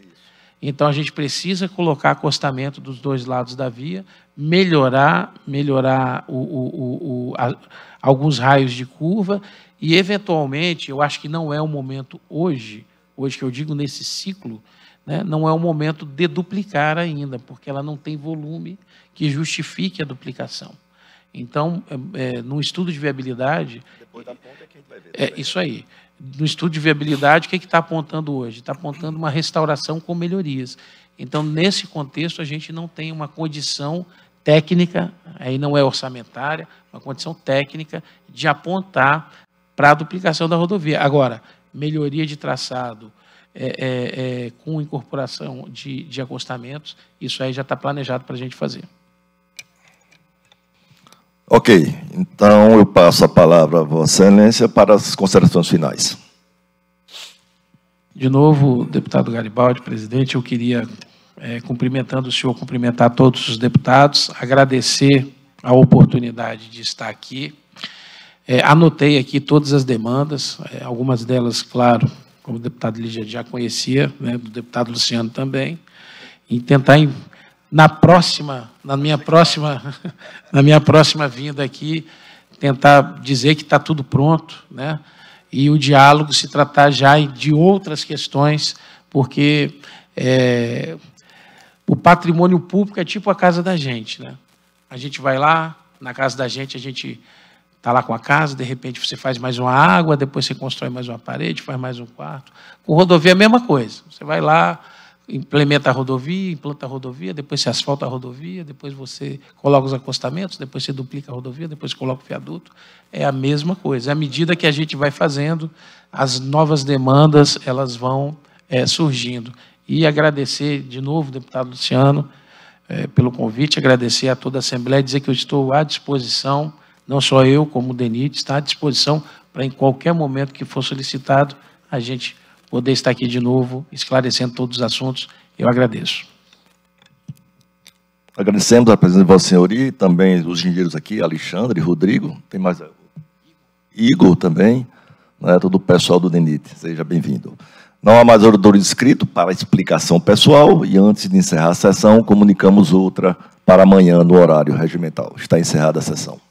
Então a gente precisa colocar acostamento dos dois lados da via, melhorar, melhorar o, o, o, a, alguns raios de curva e eventualmente, eu acho que não é o momento hoje, hoje que eu digo nesse ciclo, né, não é o momento de duplicar ainda, porque ela não tem volume que justifique a duplicação. Então, é, é, num estudo de viabilidade. Depois da ponta é que a gente vai ver. É, isso aí. No estudo de viabilidade, o que é está apontando hoje? Está apontando uma restauração com melhorias. Então, nesse contexto, a gente não tem uma condição técnica, aí não é orçamentária, uma condição técnica de apontar para a duplicação da rodovia. Agora, melhoria de traçado é, é, é com incorporação de, de acostamentos, isso aí já está planejado para a gente fazer. Ok, então eu passo a palavra a Vossa Excelência para as considerações finais. De novo, deputado Garibaldi, presidente, eu queria, é, cumprimentando o senhor, cumprimentar todos os deputados, agradecer a oportunidade de estar aqui é, anotei aqui todas as demandas, é, algumas delas, claro, como o deputado Lígia já conhecia, né, do deputado Luciano também, e tentar em, na próxima, na minha próxima, na minha próxima vinda aqui, tentar dizer que está tudo pronto, né? E o diálogo se tratar já de outras questões, porque é, o patrimônio público é tipo a casa da gente, né? A gente vai lá, na casa da gente a gente Está lá com a casa, de repente você faz mais uma água, depois você constrói mais uma parede, faz mais um quarto. Com rodovia é a mesma coisa. Você vai lá, implementa a rodovia, implanta a rodovia, depois você asfalta a rodovia, depois você coloca os acostamentos, depois você duplica a rodovia, depois coloca o viaduto. É a mesma coisa. À medida que a gente vai fazendo, as novas demandas elas vão é, surgindo. E agradecer de novo, deputado Luciano, é, pelo convite, agradecer a toda a Assembleia, dizer que eu estou à disposição não só eu, como o DENIT, está à disposição para em qualquer momento que for solicitado, a gente poder estar aqui de novo, esclarecendo todos os assuntos. Eu agradeço. Agradecemos a presença de Vossa Senhoria e também os engenheiros aqui, Alexandre, Rodrigo, tem mais Igor também, né, todo o pessoal do DENIT. Seja bem-vindo. Não há mais orador inscrito para explicação pessoal e antes de encerrar a sessão, comunicamos outra para amanhã no horário regimental. Está encerrada a sessão.